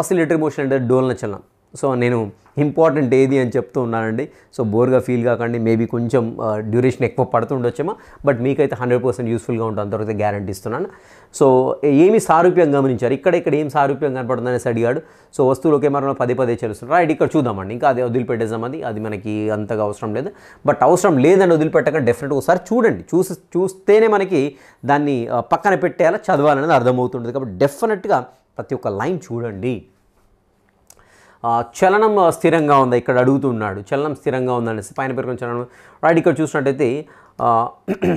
ఆసిలేటరీ మోషన్ అంటే డోలన చలనం సో నేను ఇంపార్టెంట్ ఏది అని చెప్తూ ఉన్నానండి సో బోర్గా ఫీల్ కాకండి మేబీ కొంచెం డ్యూరేషన్ ఎక్కువ పడుతుండొచ్చేమో బట్ మీకైతే హండ్రెడ్ పర్సెంట్ యూస్ఫుల్గా ఉంటుంది అంతవరకు గ్యారంటీ ఇస్తున్నాను సో ఏమి సారూప్యం గమనించారు ఇక్కడ ఇక్కడ ఏం సారూప్యం కనపడుతుంది అనేసి అడిగాడు సో వస్తువులు ఒకే మరణం పదే పదే చేస్తున్నారు రైట్ ఇక్కడ చూద్దామండి ఇంకా అది వదిలిపెట్టేసాం అది అది మనకి అంతగా అవసరం లేదు బట్ అవసరం లేదని వదిలిపెట్టక డెఫినెట్గా ఒకసారి చూడండి చూసి చూస్తేనే మనకి దాన్ని పక్కన పెట్టేలా చదవాలనేది అర్థమవుతుంటుంది కాబట్టి డెఫినెట్గా ప్రతి ఒక్క లైన్ చూడండి చలనం స్థిరంగా ఉందా ఇక్కడ అడుగుతున్నాడు చలనం స్థిరంగా ఉందనేసి పైన పేరు చలనం రైట్ ఇక్కడ చూసినట్టయితే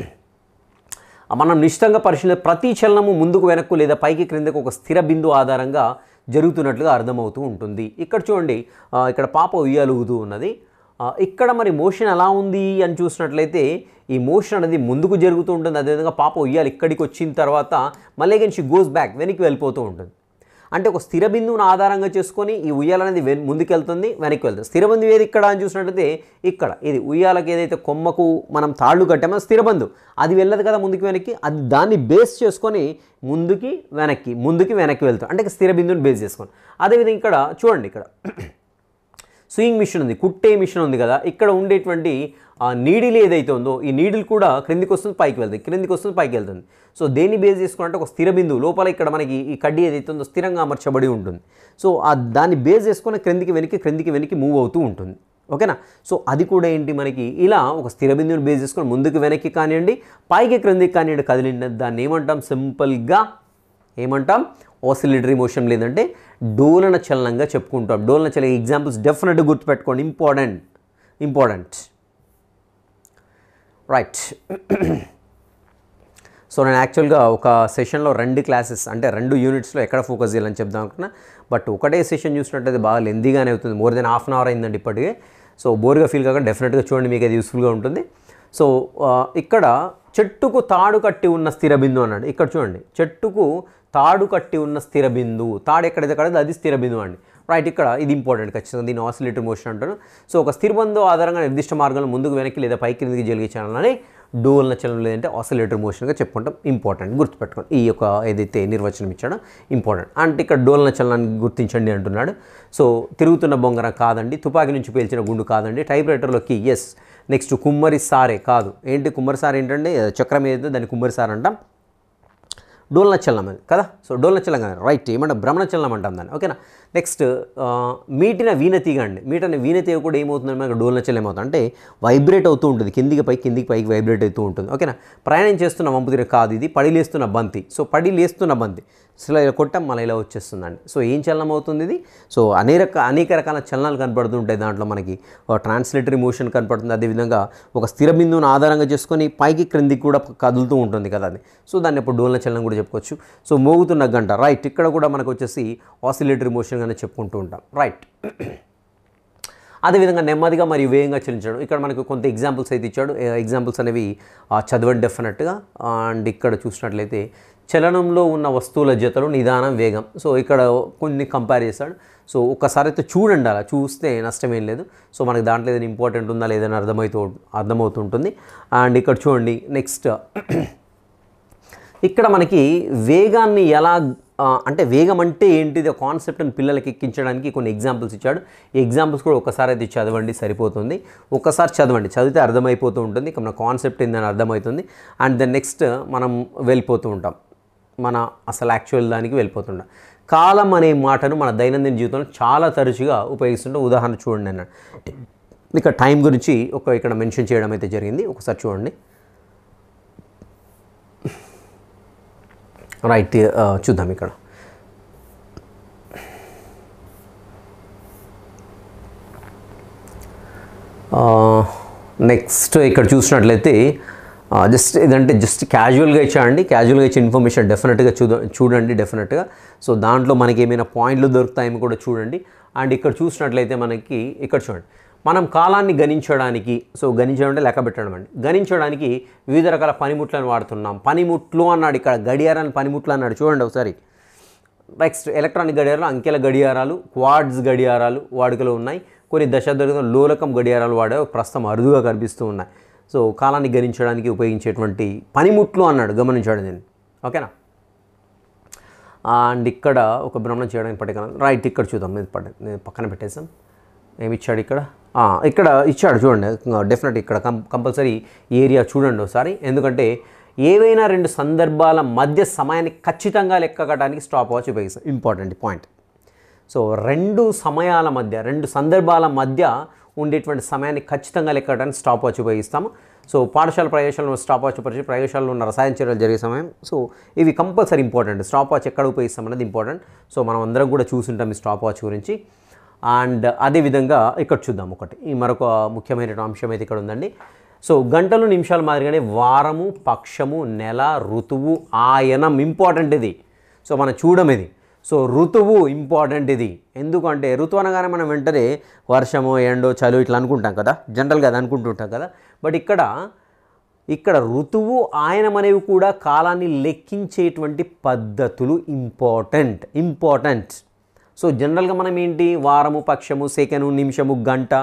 మనం నిశ్చితంగా పరిశీలి ప్రతి చలనము ముందుకు వెనక్కు లేదా పైకి క్రిందకు ఒక స్థిర బిందు ఆధారంగా జరుగుతున్నట్లుగా అర్థమవుతూ ఉంటుంది ఇక్కడ చూడండి ఇక్కడ పాప ఉయ్యాలుగుతూ ఉన్నది ఇక్కడ మరి మోషన్ ఎలా ఉంది అని చూసినట్లయితే ఈ మోషన్ అనేది ముందుకు జరుగుతూ ఉంటుంది అదేవిధంగా పాప ఉయ్యాలి ఇక్కడికి వచ్చిన తర్వాత మళ్ళీ గెన్ షీ గోస్ బ్యాక్ వెనక్కి వెళ్ళిపోతూ ఉంటుంది అంటే ఒక స్థిర బిందువును ఆధారంగా చేసుకొని ఈ ఉయ్యాల అనేది ముందుకెళ్తుంది వెనక్కి వెళ్తుంది స్థిర బిందువు ఏది ఇక్కడ అని చూసినట్టయితే ఇక్కడ ఇది ఉయ్యాలకు ఏదైతే కొమ్మకు మనం తాళ్ళు కట్టామో స్థిర బంధువు అది వెళ్ళదు కదా ముందుకు వెనక్కి అది దాన్ని బేస్ చేసుకొని ముందుకి వెనక్కి ముందుకి వెనక్కి వెళ్తాం అంటే స్థిర బిందువుని బేస్ చేసుకొని అదేవిధంగా ఇక్కడ చూడండి ఇక్కడ స్వింగ్ మిషన్ ఉంది కుట్టే మిషన్ ఉంది కదా ఇక్కడ ఉండేటువంటి ఆ నీడిల్ ఏదైతే ఉందో ఈ నీడిల్ కూడా క్రిందికి వస్తుంది పైకి వెళ్తుంది క్రిందికి వస్తుంది పైకి వెళ్తుంది సో దేన్ని బేస్ చేసుకుంటే ఒక స్థిర బిందువు లోపల ఇక్కడ మనకి ఈ కడ్డీ ఏదైతే ఉందో స్థిరంగా అమర్చబడి ఉంటుంది సో ఆ దాన్ని బేస్ చేసుకుని క్రిందికి వెనక్కి క్రిందికి వెనక్కి మూవ్ అవుతూ ఉంటుంది ఓకేనా సో అది కూడా ఏంటి మనకి ఇలా ఒక స్థిర బిందువుని బేస్ చేసుకొని ముందుకు వెనక్కి కానివ్వండి పైకి క్రిందికి కానివ్వండి కదిలిన దాన్ని ఏమంటాం సింపుల్గా ఏమంటాం ఆసిలేటరీ మోషన్ లేదంటే డోలన చలనంగా చెప్పుకుంటాం డోలన చలన ఎగ్జాంపుల్స్ డెఫినెట్గా గుర్తుపెట్టుకోండి ఇంపార్టెంట్ ఇంపార్టెంట్ రైట్ సో నేను యాక్చువల్గా ఒక సెషన్లో రెండు క్లాసెస్ అంటే రెండు యూనిట్స్లో ఎక్కడ ఫోకస్ చేయాలని చెప్దాం అనుకున్నా బట్ ఒకటే సెషన్ చూసినట్టయితే బాగా లెందీగానే అవుతుంది more than half an hour అయిందండి ఇప్పటికే సో బోర్గా ఫీల్ కాక డెఫినెట్గా చూడండి మీకు అది యూస్ఫుల్గా ఉంటుంది సో ఇక్కడ చెట్టుకు తాడు కట్టి ఉన్న స్థిర బిందు అన్నాడు ఇక్కడ చూడండి చెట్టుకు తాడు కట్టి ఉన్న స్థిర బిందు తాడు ఎక్కడైతే కడదు అది స్థిర బిందు అండి రైట్ ఇక్కడ ఇది ఇంపార్టెంట్ ఖచ్చితంగా దీన్ని ఆసిలేటర్ మోషన్ అంటారు సో ఒక స్థిరబంధం ఆధారంగా నిర్దిష్ట మార్గంలో ముందుకు వెనక్కి లేదా పైకి క్రిందికి జరిగించాలని డోల్న చలనం లేదంటే ఆసిలేటర్ మోషన్గా చెప్పుకుంటాం ఇంపార్టెంట్ గుర్తుపెట్టుకోండి ఈ యొక్క ఏదైతే నిర్వచనం ఇచ్చాడో ఇంపార్టెంట్ అంటే ఇక్కడ డోల్న చలనాన్ని గుర్తించండి అంటున్నాడు సో తిరుగుతున్న బొంగర కాదండి తుపాకీ నుంచి పేల్చిన గుండు కాదండి టైప్ రైటర్లోకి ఎస్ నెక్స్ట్ కుమ్మరి సారే కాదు ఏంటి కుమ్మరి సారే ఏంటంటే చక్రం ఏదైతే దాన్ని కుమ్మరి సార్ అంటాం చలనం అది కదా సో చలనం కదా రైట్ ఏమంటే చలనం అంటాం దాన్ని ఓకేనా నెక్స్ట్ మీటిన వీనతీగ అండి మీటిన వీనతీగ కూడా ఏమవుతుందని డోల్న చలనం ఏమవుతుంది అంటే వైబ్రేట్ అవుతూ ఉంటుంది కిందికి పైకి కిందికి పైకి వైబ్రేట్ అవుతూ ఉంటుంది ఓకేనా ప్రయాణం చేస్తున్న తిరిగి కాదు ఇది పడి లేస్తున్న బంతి సో పడి లేస్తున్న బంతి సో ఇలా కొట్టం మళ్ళీ ఇలా వచ్చేస్తుందండి సో ఏం చలనం అవుతుంది ఇది సో అనేక అనేక రకాల చలనాలు కనపడుతుంటాయి దాంట్లో మనకి ట్రాన్స్లేటరీ మోషన్ కనపడుతుంది అదేవిధంగా ఒక స్థిర బిందువును ఆధారంగా చేసుకొని పైకి క్రిందికి కూడా కదులుతూ ఉంటుంది కదా అది సో దాన్ని అప్పుడు డోల్న చలనం కూడా చెప్పుకోవచ్చు సో మోగుతున్న గంట రైట్ ఇక్కడ కూడా మనకు వచ్చేసి ఆసిలేటరీ కానీ చెప్పుకుంటూ ఉంటాం రైట్ అదేవిధంగా నెమ్మదిగా మరియు వేగంగా చెల్లించాడు ఇక్కడ మనకు కొంత ఎగ్జాంపుల్స్ అయితే ఇచ్చాడు ఎగ్జాంపుల్స్ అనేవి చదవండి డెఫినెట్గా అండ్ ఇక్కడ చూసినట్లయితే చలనంలో ఉన్న వస్తువుల జతలు నిదానం వేగం సో ఇక్కడ కొన్ని కంపేర్ చేస్తాడు సో ఒకసారి అయితే చూడండి అలా చూస్తే నష్టమేం లేదు సో మనకి దాంట్లో ఏదైనా ఇంపార్టెంట్ ఉందా లేదని అర్థమవుతూ అర్థమవుతుంటుంది అండ్ ఇక్కడ చూడండి నెక్స్ట్ ఇక్కడ మనకి వేగాన్ని ఎలా అంటే వేగం అంటే ఏంటిది కాన్సెప్ట్ని పిల్లలకి ఎక్కించడానికి కొన్ని ఎగ్జాంపుల్స్ ఇచ్చాడు ఎగ్జాంపుల్స్ కూడా ఒకసారి అయితే చదవండి సరిపోతుంది ఒకసారి చదవండి చదివితే అర్థమైపోతూ ఉంటుంది మన కాన్సెప్ట్ ఏందని అర్థమవుతుంది అండ్ దెన్ నెక్స్ట్ మనం వెళ్ళిపోతూ ఉంటాం మన అసలు యాక్చువల్ దానికి వెళ్ళిపోతుండ కాలం అనే మాటను మన దైనందిన జీవితంలో చాలా తరచుగా ఉపయోగిస్తుంటే ఉదాహరణ చూడండి అన్నాడు ఇక్కడ టైం గురించి ఒక ఇక్కడ మెన్షన్ చేయడం అయితే జరిగింది ఒకసారి చూడండి రైట్ చూద్దాం ఇక్కడ నెక్స్ట్ ఇక్కడ చూసినట్లయితే జస్ట్ ఇదంటే జస్ట్ క్యాజువల్గా ఇచ్చాడండి క్యాజువల్గా ఇచ్చే ఇన్ఫర్మేషన్ డెఫినెట్గా చూడ చూడండి డెఫినెట్గా సో దాంట్లో మనకి ఏమైనా పాయింట్లు దొరుకుతాయని కూడా చూడండి అండ్ ఇక్కడ చూసినట్లయితే మనకి ఇక్కడ చూడండి మనం కాలాన్ని గణించడానికి సో గణించడం అంటే లెక్క పెట్టడం అండి గణించడానికి వివిధ రకాల పనిముట్లను వాడుతున్నాం పనిముట్లు అన్నాడు ఇక్కడ గడియారాన్ని పనిముట్లు అన్నాడు చూడండి ఒకసారి నెక్స్ట్ ఎలక్ట్రానిక్ గడియారాలు అంకెల గడియారాలు క్వాడ్స్ గడియారాలు వాడుకలో ఉన్నాయి కొన్ని దశాబ్దాలుగా లోలకం గడియారాలు వాడే ప్రస్తుతం అరుదుగా కనిపిస్తూ ఉన్నాయి సో కాలాన్ని గణించడానికి ఉపయోగించేటువంటి పనిముట్లు అన్నాడు గమనించాడు నేను ఓకేనా అండ్ ఇక్కడ ఒక భ్రమణం చేయడానికి పట్టుకున్నాను రైట్ ఇక్కడ చూద్దాం మీద పడ్డ నేను పక్కన పెట్టేసాం ఏమి ఇచ్చాడు ఇక్కడ ఇక్కడ ఇచ్చాడు చూడండి డెఫినెట్ ఇక్కడ కం కంపల్సరీ ఏరియా చూడండి ఒకసారి ఎందుకంటే ఏవైనా రెండు సందర్భాల మధ్య సమయాన్ని ఖచ్చితంగా లెక్కగడానికి స్టాప్ వాచ్ ఉపయోగిస్తాం ఇంపార్టెంట్ పాయింట్ సో రెండు సమయాల మధ్య రెండు సందర్భాల మధ్య ఉండేటువంటి సమయాన్ని ఖచ్చితంగా లెక్కడానికి స్టాప్ వాచ్ ఉపయోగిస్తాము సో పాఠశాల ప్రవేశాలను స్టాప్ వాచ్ పరిచి ప్రయోగశాలలో ఉన్న రసాయన చర్యలు జరిగే సమయం సో ఇవి కంపల్సరీ ఇంపార్టెంట్ స్టాప్ వాచ్ ఎక్కడ ఉపయోగిస్తాం అనేది ఇంపార్టెంట్ సో మనం అందరం కూడా చూసుంటాం ఈ స్టాప్ వాచ్ గురించి అండ్ అదేవిధంగా ఇక్కడ చూద్దాం ఒకటి ఈ మరొక ముఖ్యమైన అంశం అయితే ఇక్కడ ఉందండి సో గంటలు నిమిషాల మాదిరిగానే వారము పక్షము నెల ఋతువు ఆయనం ఇంపార్టెంట్ ఇది సో మనం చూడడం సో ఋతువు ఇంపార్టెంట్ ఇది ఎందుకంటే ఋతువు అనగానే మనం వెంటనే వర్షము ఎండో చలు ఇట్లా అనుకుంటాం కదా జనరల్గా అది అనుకుంటుంటాం కదా బట్ ఇక్కడ ఇక్కడ ఋతువు ఆయనమనేవి కూడా కాలాన్ని లెక్కించేటువంటి పద్ధతులు ఇంపార్టెంట్ ఇంపార్టెంట్ సో జనరల్గా మనం ఏంటి వారము పక్షము సెకను నిమిషము గంట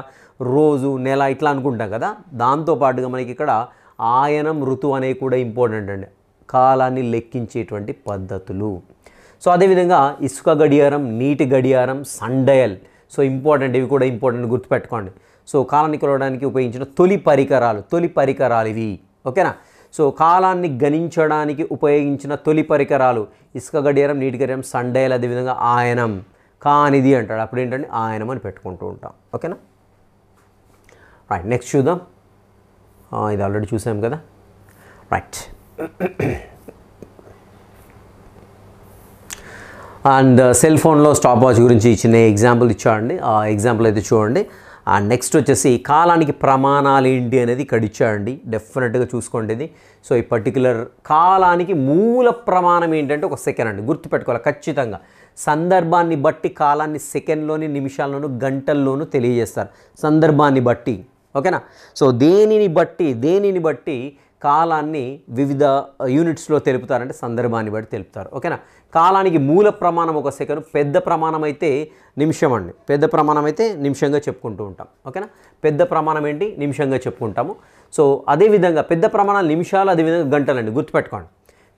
రోజు నెల ఇట్లా అనుకుంటాం కదా దాంతోపాటుగా మనకి ఇక్కడ ఆయనం ఋతువు అనేవి కూడా ఇంపార్టెంట్ అండి కాలాన్ని లెక్కించేటువంటి పద్ధతులు సో అదేవిధంగా ఇసుక గడియారం నీటి గడియారం సండయల్ సో ఇంపార్టెంట్ ఇవి కూడా ఇంపార్టెంట్ గుర్తుపెట్టుకోండి సో కాలాన్ని కొలవడానికి ఉపయోగించిన తొలి పరికరాలు తొలి పరికరాలు ఇవి ఓకేనా సో కాలాన్ని గణించడానికి ఉపయోగించిన తొలి పరికరాలు ఇసుక గడియారం నీటి గడియారం సండేలు అదేవిధంగా ఆయనం కానిది అంటాడు అప్పుడు ఏంటంటే ఆయనం అని పెట్టుకుంటూ ఉంటాం ఓకేనా రైట్ నెక్స్ట్ చూద్దాం ఇది ఆల్రెడీ చూసాం కదా రైట్ అండ్ సెల్ ఫోన్లో స్టాప్ వాచ్ గురించి చిన్న ఎగ్జాంపుల్ ఇచ్చాడండి ఆ ఎగ్జాంపుల్ అయితే చూడండి అండ్ నెక్స్ట్ వచ్చేసి కాలానికి ప్రమాణాలు ఏంటి అనేది ఇక్కడ ఇచ్చాడండి డెఫినెట్గా చూసుకోండి ఇది సో ఈ పర్టికులర్ కాలానికి మూల ప్రమాణం ఏంటంటే ఒక సెకండ్ అండి గుర్తుపెట్టుకోవాలి ఖచ్చితంగా సందర్భాన్ని బట్టి కాలాన్ని సెకండ్లోని నిమిషాల్లోనూ గంటల్లోనూ తెలియజేస్తారు సందర్భాన్ని బట్టి ఓకేనా సో దేనిని బట్టి దేనిని బట్టి కాలాన్ని వివిధ యూనిట్స్లో తెలుపుతారంటే సందర్భాన్ని బట్టి తెలుపుతారు ఓకేనా కాలానికి మూల ప్రమాణం ఒక సెకండ్ పెద్ద ప్రమాణం అయితే నిమిషం అండి పెద్ద ప్రమాణం అయితే నిమిషంగా చెప్పుకుంటూ ఉంటాం ఓకేనా పెద్ద ప్రమాణం ఏంటి నిమిషంగా చెప్పుకుంటాము సో అదేవిధంగా పెద్ద ప్రమాణాలు నిమిషాలు అదేవిధంగా గంటలండి గుర్తుపెట్టుకోండి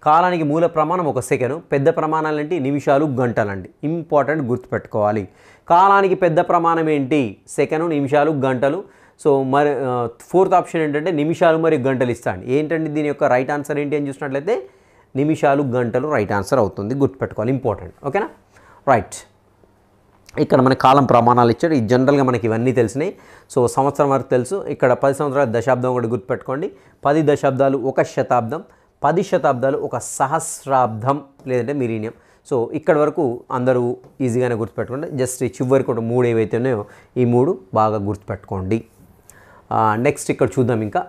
కాలానికి మూల ప్రమాణం ఒక సెకండ్ పెద్ద ప్రమాణాలు ఏంటి నిమిషాలు గంటలండి ఇంపార్టెంట్ గుర్తుపెట్టుకోవాలి కాలానికి పెద్ద ప్రమాణం ఏంటి సెకండ్ నిమిషాలు గంటలు సో మరి ఫోర్త్ ఆప్షన్ ఏంటంటే నిమిషాలు మరియు గంటలు ఇస్తాను ఏంటంటే దీని యొక్క రైట్ ఆన్సర్ ఏంటి అని చూసినట్లయితే నిమిషాలు గంటలు రైట్ ఆన్సర్ అవుతుంది గుర్తుపెట్టుకోవాలి ఇంపార్టెంట్ ఓకేనా రైట్ ఇక్కడ మన కాలం ప్రమాణాలు ఇచ్చాడు ఈ జనరల్గా మనకి ఇవన్నీ తెలిసినాయి సో సంవత్సరం వరకు తెలుసు ఇక్కడ పది సంవత్సరాల దశాబ్దం కూడా గుర్తుపెట్టుకోండి పది దశాబ్దాలు ఒక శతాబ్దం పది శతాబ్దాలు ఒక సహస్రాబ్దం లేదంటే మిలీనియం సో ఇక్కడ వరకు అందరూ ఈజీగానే గుర్తుపెట్టుకోండి జస్ట్ ఈ చివరికి ఒక మూడు ఏవైతే ఉన్నాయో ఈ మూడు బాగా గుర్తుపెట్టుకోండి నెక్స్ట్ ఇక్కడ చూద్దాం ఇంకా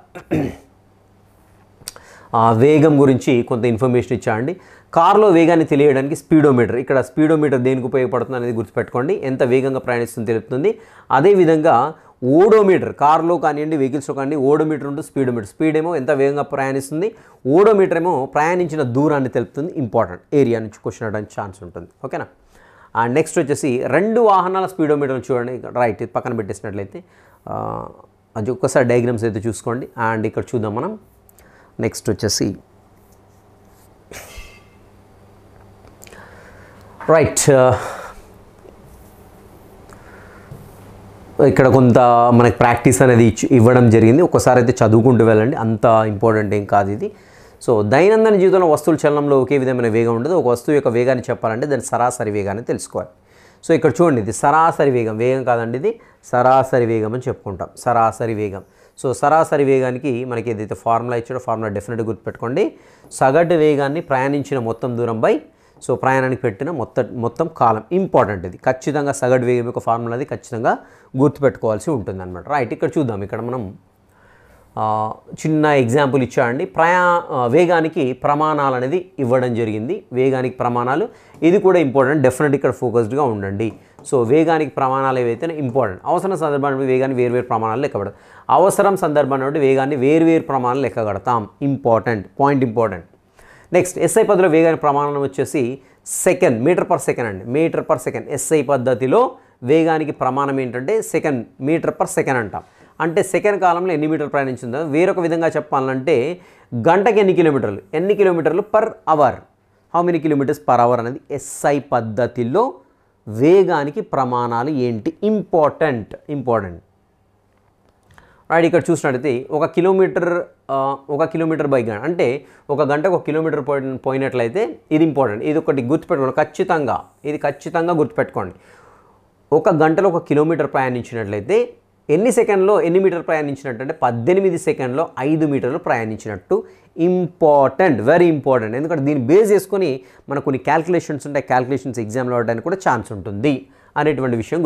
వేగం గురించి కొంత ఇన్ఫర్మేషన్ ఇచ్చాండి కారులో వేగాన్ని తెలియడానికి స్పీడోమీటర్ ఇక్కడ స్పీడోమీటర్ దేనికి ఉపయోగపడుతుంది అనేది గుర్తుపెట్టుకోండి ఎంత వేగంగా ప్రయాణిస్తుంది తెలుపుతుంది అదేవిధంగా ఓడోమీటర్ కార్లో కానివ్వండి వెహికల్స్లో కానివ్వండి ఓడోమీటర్ ఉంటుంది స్పీడోమీటర్ స్పీడ్ ఏమో ఎంత వేగంగా ప్రయాణిస్తుంది ఓడోమీటర్ ఏమో ప్రయాణించిన దూరాన్ని తెలుపుతుంది ఇంపార్టెంట్ ఏరియా నుంచి క్వశ్చన్ అవడానికి ఛాన్స్ ఉంటుంది ఓకేనా నెక్స్ట్ వచ్చేసి రెండు వాహనాల స్పీడోమీటర్లు చూడండి రైట్ పక్కన పెట్టేసినట్లయితే అది ఒక్కసారి డయాగ్రామ్స్ అయితే చూసుకోండి అండ్ ఇక్కడ చూద్దాం మనం నెక్స్ట్ వచ్చేసి రైట్ uh, ఇక్కడ కొంత మనకి ప్రాక్టీస్ అనేది ఇవ్వడం జరిగింది ఒకసారి అయితే చదువుకుంటూ వెళ్ళండి అంత ఇంపార్టెంట్ ఏం కాదు ఇది సో దైనందిన జీవితంలో వస్తువుల చలనంలో ఒకే విధమైన వేగం ఉండదు ఒక వస్తువు యొక్క వేగాన్ని చెప్పాలంటే దాని సరాసరి వేగాన్ని తెలుసుకోవాలి సో ఇక్కడ చూడండి ఇది సరాసరి వేగం వేగం కాదండి ఇది సరాసరి వేగం అని చెప్పుకుంటాం సరాసరి వేగం సో సరాసరి వేగానికి మనకి ఏదైతే ఫార్ములా ఇచ్చాడో ఫార్ములా డెఫినెట్ గుర్తుపెట్టుకోండి సగటు వేగాన్ని ప్రయాణించిన మొత్తం దూరం బై సో ప్రయాణానికి పెట్టిన మొత్తం మొత్తం కాలం ఇంపార్టెంట్ ఇది ఖచ్చితంగా సగటు వేగం యొక్క ఫార్ములా అది ఖచ్చితంగా గుర్తుపెట్టుకోవాల్సి ఉంటుంది అనమాట రైట్ ఇక్కడ చూద్దాం ఇక్కడ మనం చిన్న ఎగ్జాంపుల్ ఇచ్చాడండి ప్రయా వేగానికి ప్రమాణాలు అనేది ఇవ్వడం జరిగింది వేగానికి ప్రమాణాలు ఇది కూడా ఇంపార్టెంట్ డెఫినెట్ ఇక్కడ ఫోకస్డ్గా ఉండండి సో వేగానికి ప్రమాణాలు ఏవైతే ఇంపార్టెంట్ అవసరం సందర్భాన్ని బట్టి వేగాన్ని వేర్వేరు ప్రమాణాలు లెక్కబడదు అవసరం సందర్భాన్ని బట్టి వేగాన్ని వేరువేరు ప్రమాణాలు లెక్కగడతాం important point important next SI పద్ధతిలో వేగాన్ని ప్రమాణం వచ్చేసి సెకండ్ మీటర్ పర్ సెకండ్ అండి మీటర్ పర్ సెకండ్ ఎస్ఐ పద్ధతిలో వేగానికి ప్రమాణం ఏంటంటే సెకండ్ మీటర్ పర్ సెకండ్ అంటాం అంటే సెకండ్ కాలంలో ఎన్ని మీటర్లు ప్రయాణించిందో వేరొక విధంగా చెప్పాలంటే గంటకి ఎన్ని కిలోమీటర్లు ఎన్ని కిలోమీటర్లు per hour how many kilometres per hour అనేది ఎస్ఐ పద్ధతిలో వేగానికి ప్రమాణాలు ఏంటి ఇంపార్టెంట్ ఇంపార్టెంట్ రైట్ ఇక్కడ చూసినట్టయితే ఒక కిలోమీటర్ ఒక కిలోమీటర్ బైక్ అంటే ఒక గంటకు ఒక కిలోమీటర్ పోయి పోయినట్లయితే ఇది ఇంపార్టెంట్ ఇది ఒకటి గుర్తుపెట్టుకోండి ఖచ్చితంగా ఇది ఖచ్చితంగా గుర్తుపెట్టుకోండి ఒక గంటలో ఒక కిలోమీటర్ ప్రయాణించినట్లయితే ఎన్ని సెకండ్లో ఎన్ని మీటర్లు ప్రయాణించినట్టు అంటే పద్దెనిమిది సెకండ్లో ఐదు మీటర్లు ప్రయాణించినట్టు ఇంపార్టెంట్ వెరీ ఇంపార్టెంట్ ఎందుకంటే దీన్ని బేస్ చేసుకొని మనకు కొన్ని క్యాల్కులేషన్స్ ఉంటాయి క్యాల్కులేషన్స్ ఎగ్జామ్లో అవడానికి కూడా ఛాన్స్ ఉంటుంది అనేటువంటి విషయం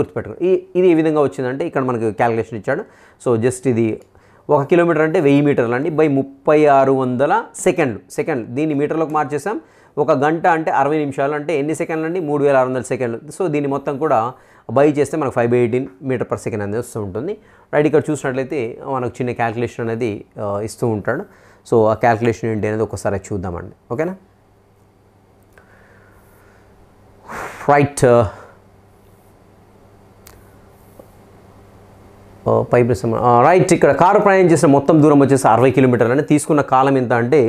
ఈ ఇది ఏ విధంగా వచ్చిందంటే ఇక్కడ మనకు క్యాల్కులేషన్ ఇచ్చాడు సో జస్ట్ ఇది ఒక కిలోమీటర్ అంటే వెయ్యి మీటర్లు అండి బై ముప్పై ఆరు వందల సెకండ్లు సెకండ్ దీన్ని మీటర్లకు మార్చేసాం ఒక గంట అంటే అరవై నిమిషాలు అంటే ఎన్ని సెకండ్లు అండి మూడు వేల ఆరు వందల సెకండ్లు సో దీన్ని మొత్తం కూడా బై చేస్తే మనకు five by eighteen metre per second అనేది వస్తూ ఉంటుంది రైట్ ఇక్కడ చూసినట్లయితే మనకు చిన్న క్యాల్కులేషన్ అనేది ఇస్తూ ఉంటాడు సో ఆ క్యాల్కులేషన్ ఏంటి అనేది ఒకసారి చూద్దామండి ఓకేనా రైట్ పై ప్రశ్న రైట్ ఇక్కడ కారు ప్రయాణం చేసిన మొత్తం దూరం వచ్చేసి అరవై కిలోమీటర్లు అంటే తీసుకున్న కాలం ఎంత అంటే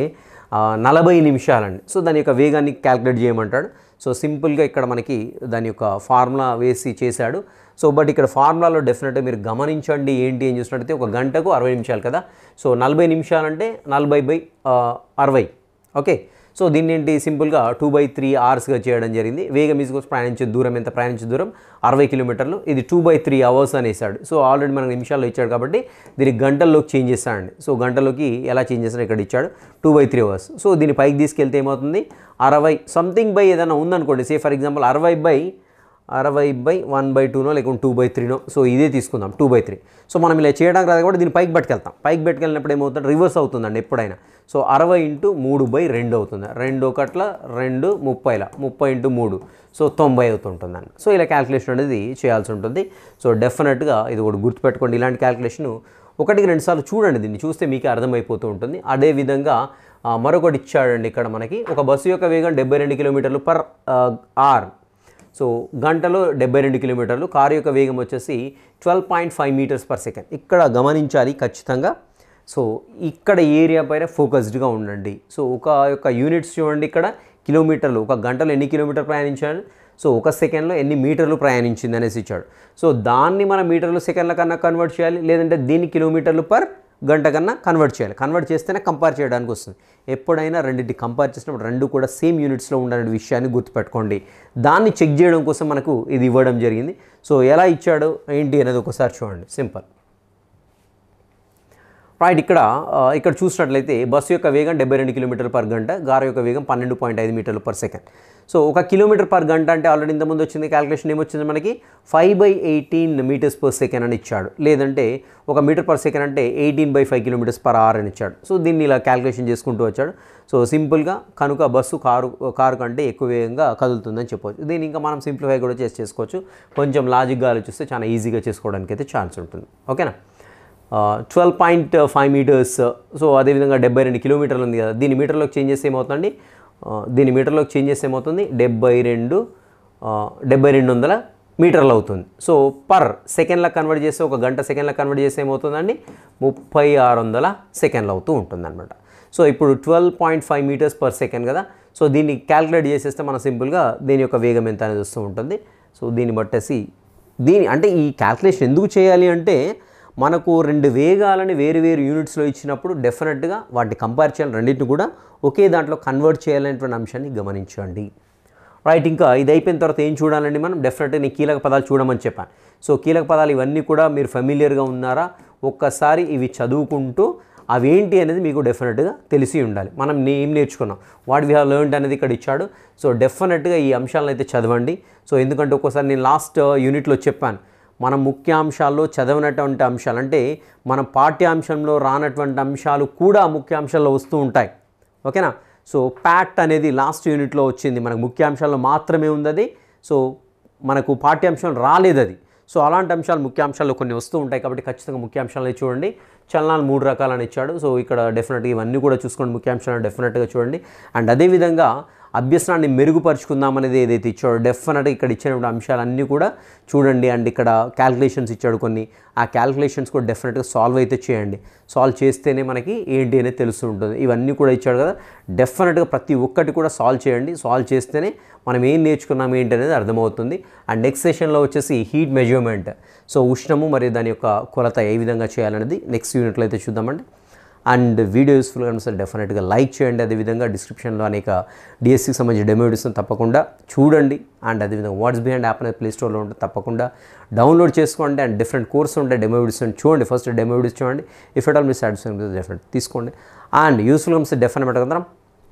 నలభై నిమిషాలండి సో దాని యొక్క వేగాన్ని క్యాల్కులేట్ చేయమంటాడు సో సింపుల్గా ఇక్కడ మనకి దాని యొక్క ఫార్ములా వేసి చేశాడు సో బట్ ఇక్కడ ఫార్ములాలో డెఫినెట్గా మీరు గమనించండి ఏంటి అని చూసినట్టయితే ఒక గంటకు అరవై నిమిషాలు కదా సో నలభై నిమిషాలంటే నలభై బై అరవై ఓకే సో దీన్ని ఏంటి సింపుల్గా టూ బై త్రీ అవర్స్గా చేయడం జరిగింది వేగం ఈసుకొచ్చి ప్రయాణించే దూరం ఎంత ప్రయాణించే దూరం అరవై కిలోమీటర్లు ఇది టూ బై త్రీ అవర్స్ అనేసాడు సో ఆల్రెడీ మనకు నిమిషాల్లో ఇచ్చాడు కాబట్టి దీన్ని గంటల్లోకి చేంజ్ చేస్తాడండి సో గంటల్లోకి ఎలా చేంజ్ చేస్తాడు ఇక్కడ ఇచ్చాడు two by three hours so దీన్ని పైకి తీసుకెళ్తే ఏమవుతుంది అరవై సంథింగ్ బై ఏదైనా ఉందనుకోండి సే ఫర్ ఎగ్జాంపుల్ అరవై బై అరవై బై వన్ బై టూనో లేకుంటే టూ బై త్రీనో సో ఇదే తీసుకుందాం టూ బై త్రీ సో మనం ఇలా చేయడానికి రాదు కూడా దీన్ని పైకి పట్టుకెళ్తాం పైకి పట్టుకెళ్ళినప్పుడు ఏమవుతుంది రివర్స్ అవుతుందండి ఎప్పుడైనా సో అరవై ఇంటూ మూడు బై రెండు అవుతుంది రెండు ఒకట్ల రెండు ముప్పైల ముప్పై ఇంటూ మూడు సో తొంభై అవుతుంటుందండి సో ఇలా క్యాలిక్యులేషన్ అనేది చేయాల్సి ఉంటుంది సో డెఫినెట్గా ఇది ఒకటి గుర్తుపెట్టుకోండి ఇలాంటి క్యాలిక్యులేషను ఒకటికి రెండుసార్లు చూడండి దీన్ని చూస్తే మీకు అర్థమైపోతూ ఉంటుంది అదేవిధంగా మరొకటి ఇచ్చాడండి ఇక్కడ మనకి ఒక బస్సు యొక్క వేగం డెబ్బై రెండు కిలోమీటర్లు పర్ ఆర్ సో గంటలో డెబ్బై రెండు కిలోమీటర్లు కారు యొక్క వేగం వచ్చేసి twelve point five metres per second ఇక్కడ గమనించాలి ఖచ్చితంగా సో ఇక్కడ ఏరియా పైన ఫోకస్డ్గా ఉండండి సో ఒక యొక్క యూనిట్స్ చూడండి ఇక్కడ కిలోమీటర్లు ఒక గంటలో ఎన్ని కిలోమీటర్లు ప్రయాణించాడు సో ఒక సెకండ్లో ఎన్ని మీటర్లు ప్రయాణించింది అనేసి ఇచ్చాడు సో దాన్ని మనం మీటర్లు సెకండ్ల కన్నా కన్వర్ట్ చేయాలి లేదంటే దీన్ని కిలోమీటర్లు పర్ గంట కన్నా కన్వర్ట్ చేయాలి కన్వర్ట్ చేస్తేనే కంపేర్ చేయడానికి వస్తుంది ఎప్పుడైనా రెండింటి కంపేర్ చేసినప్పుడు రెండు కూడా సేమ్ యూనిట్స్లో ఉండాలనే విషయాన్ని గుర్తుపెట్టుకోండి దాన్ని చెక్ చేయడం కోసం మనకు ఇది ఇవ్వడం జరిగింది సో ఎలా ఇచ్చాడు ఏంటి అనేది ఒకసారి చూడండి సింపుల్ రైట్ ఇక్కడ ఇక్కడ చూసినట్లయితే బస్సు యొక్క వేగం డెబ్బై రెండు కిలోమీటర్ పర్ గంట గారు యొక్క వేగం పన్నెండు పాయింట్ ఐదు మీటర్లు పర్ సెకండ్ సో ఒక కిలోమీటర్ పర్ గంట అంటే ఆల్రెడీ ఇంతకుముందు వచ్చింది క్యాలిక్యులేషన్ ఏమొచ్చింది మనకి five by eighteen metres per second అని ఇచ్చాడు లేదంటే ఒక మీటర్ పర్ సెకండ్ అంటే eighteen by five kilometres per hour అని ఇచ్చాడు సో దీన్ని ఇలా క్యాలిక్యులేషన్ చేసుకుంటూ వచ్చాడు సో సింపుల్గా కనుక బస్సు కారు కారు కంటే ఎక్కువ వేగంగా కదులుతుందని చెప్పవచ్చు దీన్ని ఇంకా మనం సింప్లిఫై కూడా చేసి చేసుకోవచ్చు కొంచెం లాజిక్గా ఆలోచిస్తే చాలా ఈజీగా చేసుకోవడానికి అయితే ఛాన్స్ ఉంటుంది ఓకేనా twelve point five metres so అదేవిధంగా డెబ్బై రెండు కిలోమీటర్లు ఉంది కదా దీని మీటర్లోకి చేంజ్ చేస్తే ఏమవుతుందండి దీని మీటర్లోకి చేంజ్ చేస్తే ఏమవుతుంది డెబ్బై రెండు డెబ్బై రెండు వందల మీటర్లు అవుతుంది సో పర్ సెకండ్లకు కన్వర్ట్ చేస్తే ఒక గంట సెకండ్లకు కన్వర్ట్ చేస్తే ఏమవుతుందండి ముప్పై ఆరు వందల సెకండ్లు అవుతూ ఉంటుందన్నమాట సో ఇప్పుడు twelve point five metres per second కదా సో దీన్ని క్యాల్కులేట్ చేసేస్తే మనం సింపుల్గా దీని యొక్క వేగం ఎంత అనేది వస్తూ ఉంటుంది సో దీన్ని బట్టేసి దీని అంటే ఈ క్యాల్కులేషన్ ఎందుకు చేయాలి అంటే మనకు రెండు వేగాలని వేరు వేరు యూనిట్స్లో ఇచ్చినప్పుడు డెఫినెట్గా వాటిని కంపేర్ చేయాలి రెండింటిని కూడా ఒకే దాంట్లో కన్వర్ట్ చేయాలనేటువంటి అంశాన్ని గమనించండి రైట్ ఇంకా ఇది అయిపోయిన తర్వాత ఏం చూడాలండి మనం డెఫినెట్గా నేను కీలక పదాలు చూడమని చెప్పాను సో కీలక పదాలు ఇవన్నీ కూడా మీరు ఫెమిలియర్గా ఉన్నారా ఒక్కసారి ఇవి చదువుకుంటూ అవేంటి అనేది మీకు డెఫినెట్గా తెలిసి ఉండాలి మనం ఏం నేర్చుకున్నాం వాట్ వీ హ్యావ్ అనేది ఇక్కడ ఇచ్చాడు సో డెఫినెట్గా ఈ అంశాలను అయితే చదవండి సో ఎందుకంటే ఒక్కోసారి నేను లాస్ట్ యూనిట్లో చెప్పాను మన ముఖ్యాంశాల్లో చదవనటువంటి అంశాలు అంటే మన పాఠ్యాంశంలో రానటువంటి అంశాలు కూడా ముఖ్యాంశాల్లో వస్తూ ఉంటాయి ఓకేనా సో ప్యాట్ అనేది లాస్ట్ యూనిట్లో వచ్చింది మనకు ముఖ్యాంశాల్లో మాత్రమే ఉంది అది సో మనకు పాఠ్యాంశం రాలేదు అది సో అలాంటి అంశాలు ముఖ్యాంశాల్లో కొన్ని వస్తూ ఉంటాయి కాబట్టి ఖచ్చితంగా ముఖ్యాంశాలని చూడండి చలనాలు మూడు రకాలని ఇచ్చాడు సో ఇక్కడ డెఫినెట్గా ఇవన్నీ కూడా చూసుకోండి ముఖ్యాంశాలను డెఫినెట్గా చూడండి అండ్ అదేవిధంగా అభ్యసనాన్ని మెరుగుపరుచుకుందామనేది ఏదైతే ఇచ్చాడో డెఫినెట్గా ఇక్కడ ఇచ్చినటువంటి అంశాలన్నీ కూడా చూడండి అండ్ ఇక్కడ క్యాల్కులేషన్స్ ఇచ్చాడు కొన్ని ఆ క్యాల్కులేషన్స్ కూడా డెఫినెట్గా సాల్వ్ అయితే చేయండి సాల్వ్ చేస్తేనే మనకి ఏంటి అనేది తెలుస్తుంటుంది ఇవన్నీ కూడా ఇచ్చాడు కదా డెఫినెట్గా ప్రతి ఒక్కటి కూడా సాల్వ్ చేయండి సాల్వ్ చేస్తేనే మనం ఏం నేర్చుకున్నాం ఏంటి అనేది అర్థమవుతుంది అండ్ నెక్స్ట్ సెషన్లో వచ్చేసి హీట్ మెజర్మెంట్ సో ఉష్ణము మరియు దాని యొక్క కొలత ఏ విధంగా చేయాలనేది నెక్స్ట్ యూనిట్లో అయితే చూద్దామండి అండ్ వీడియో యూస్ఫుల్ కనిపిస్తే డెఫినెట్గా లైక్ చేయండి అదేవిధంగా డిస్క్రిప్షన్లో అనేక డిఎస్సికి సంబంధించిన డెమో వీడియోస్ తప్పకుండా చూడండి అండ్ అదేవిధంగా వాట్స్ బిహైండ్ యాప్ అనేది ప్లేస్టోర్లో ఉంటే తప్పకుండా డౌన్లోడ్ చేసుకోండి అండ్ డిఫరెంట్ కోర్స్ ఉంటాయి డెమో వీడియోస్ చూడండి ఫస్ట్ డెమో వీడియోస్ చూడండి ఇఫ్ ఎట్ ఆల్ మీ సాటిస్ఫై డెఫినెట్ తీసుకోండి అండ్ యూస్ఫుల్ కనిపిస్తే డెఫినెట్ కదా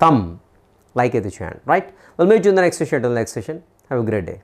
తమ్ లైక్ అయితే చేయండి రైట్ వల్ మేట్ చూద్దాం next session next session have great day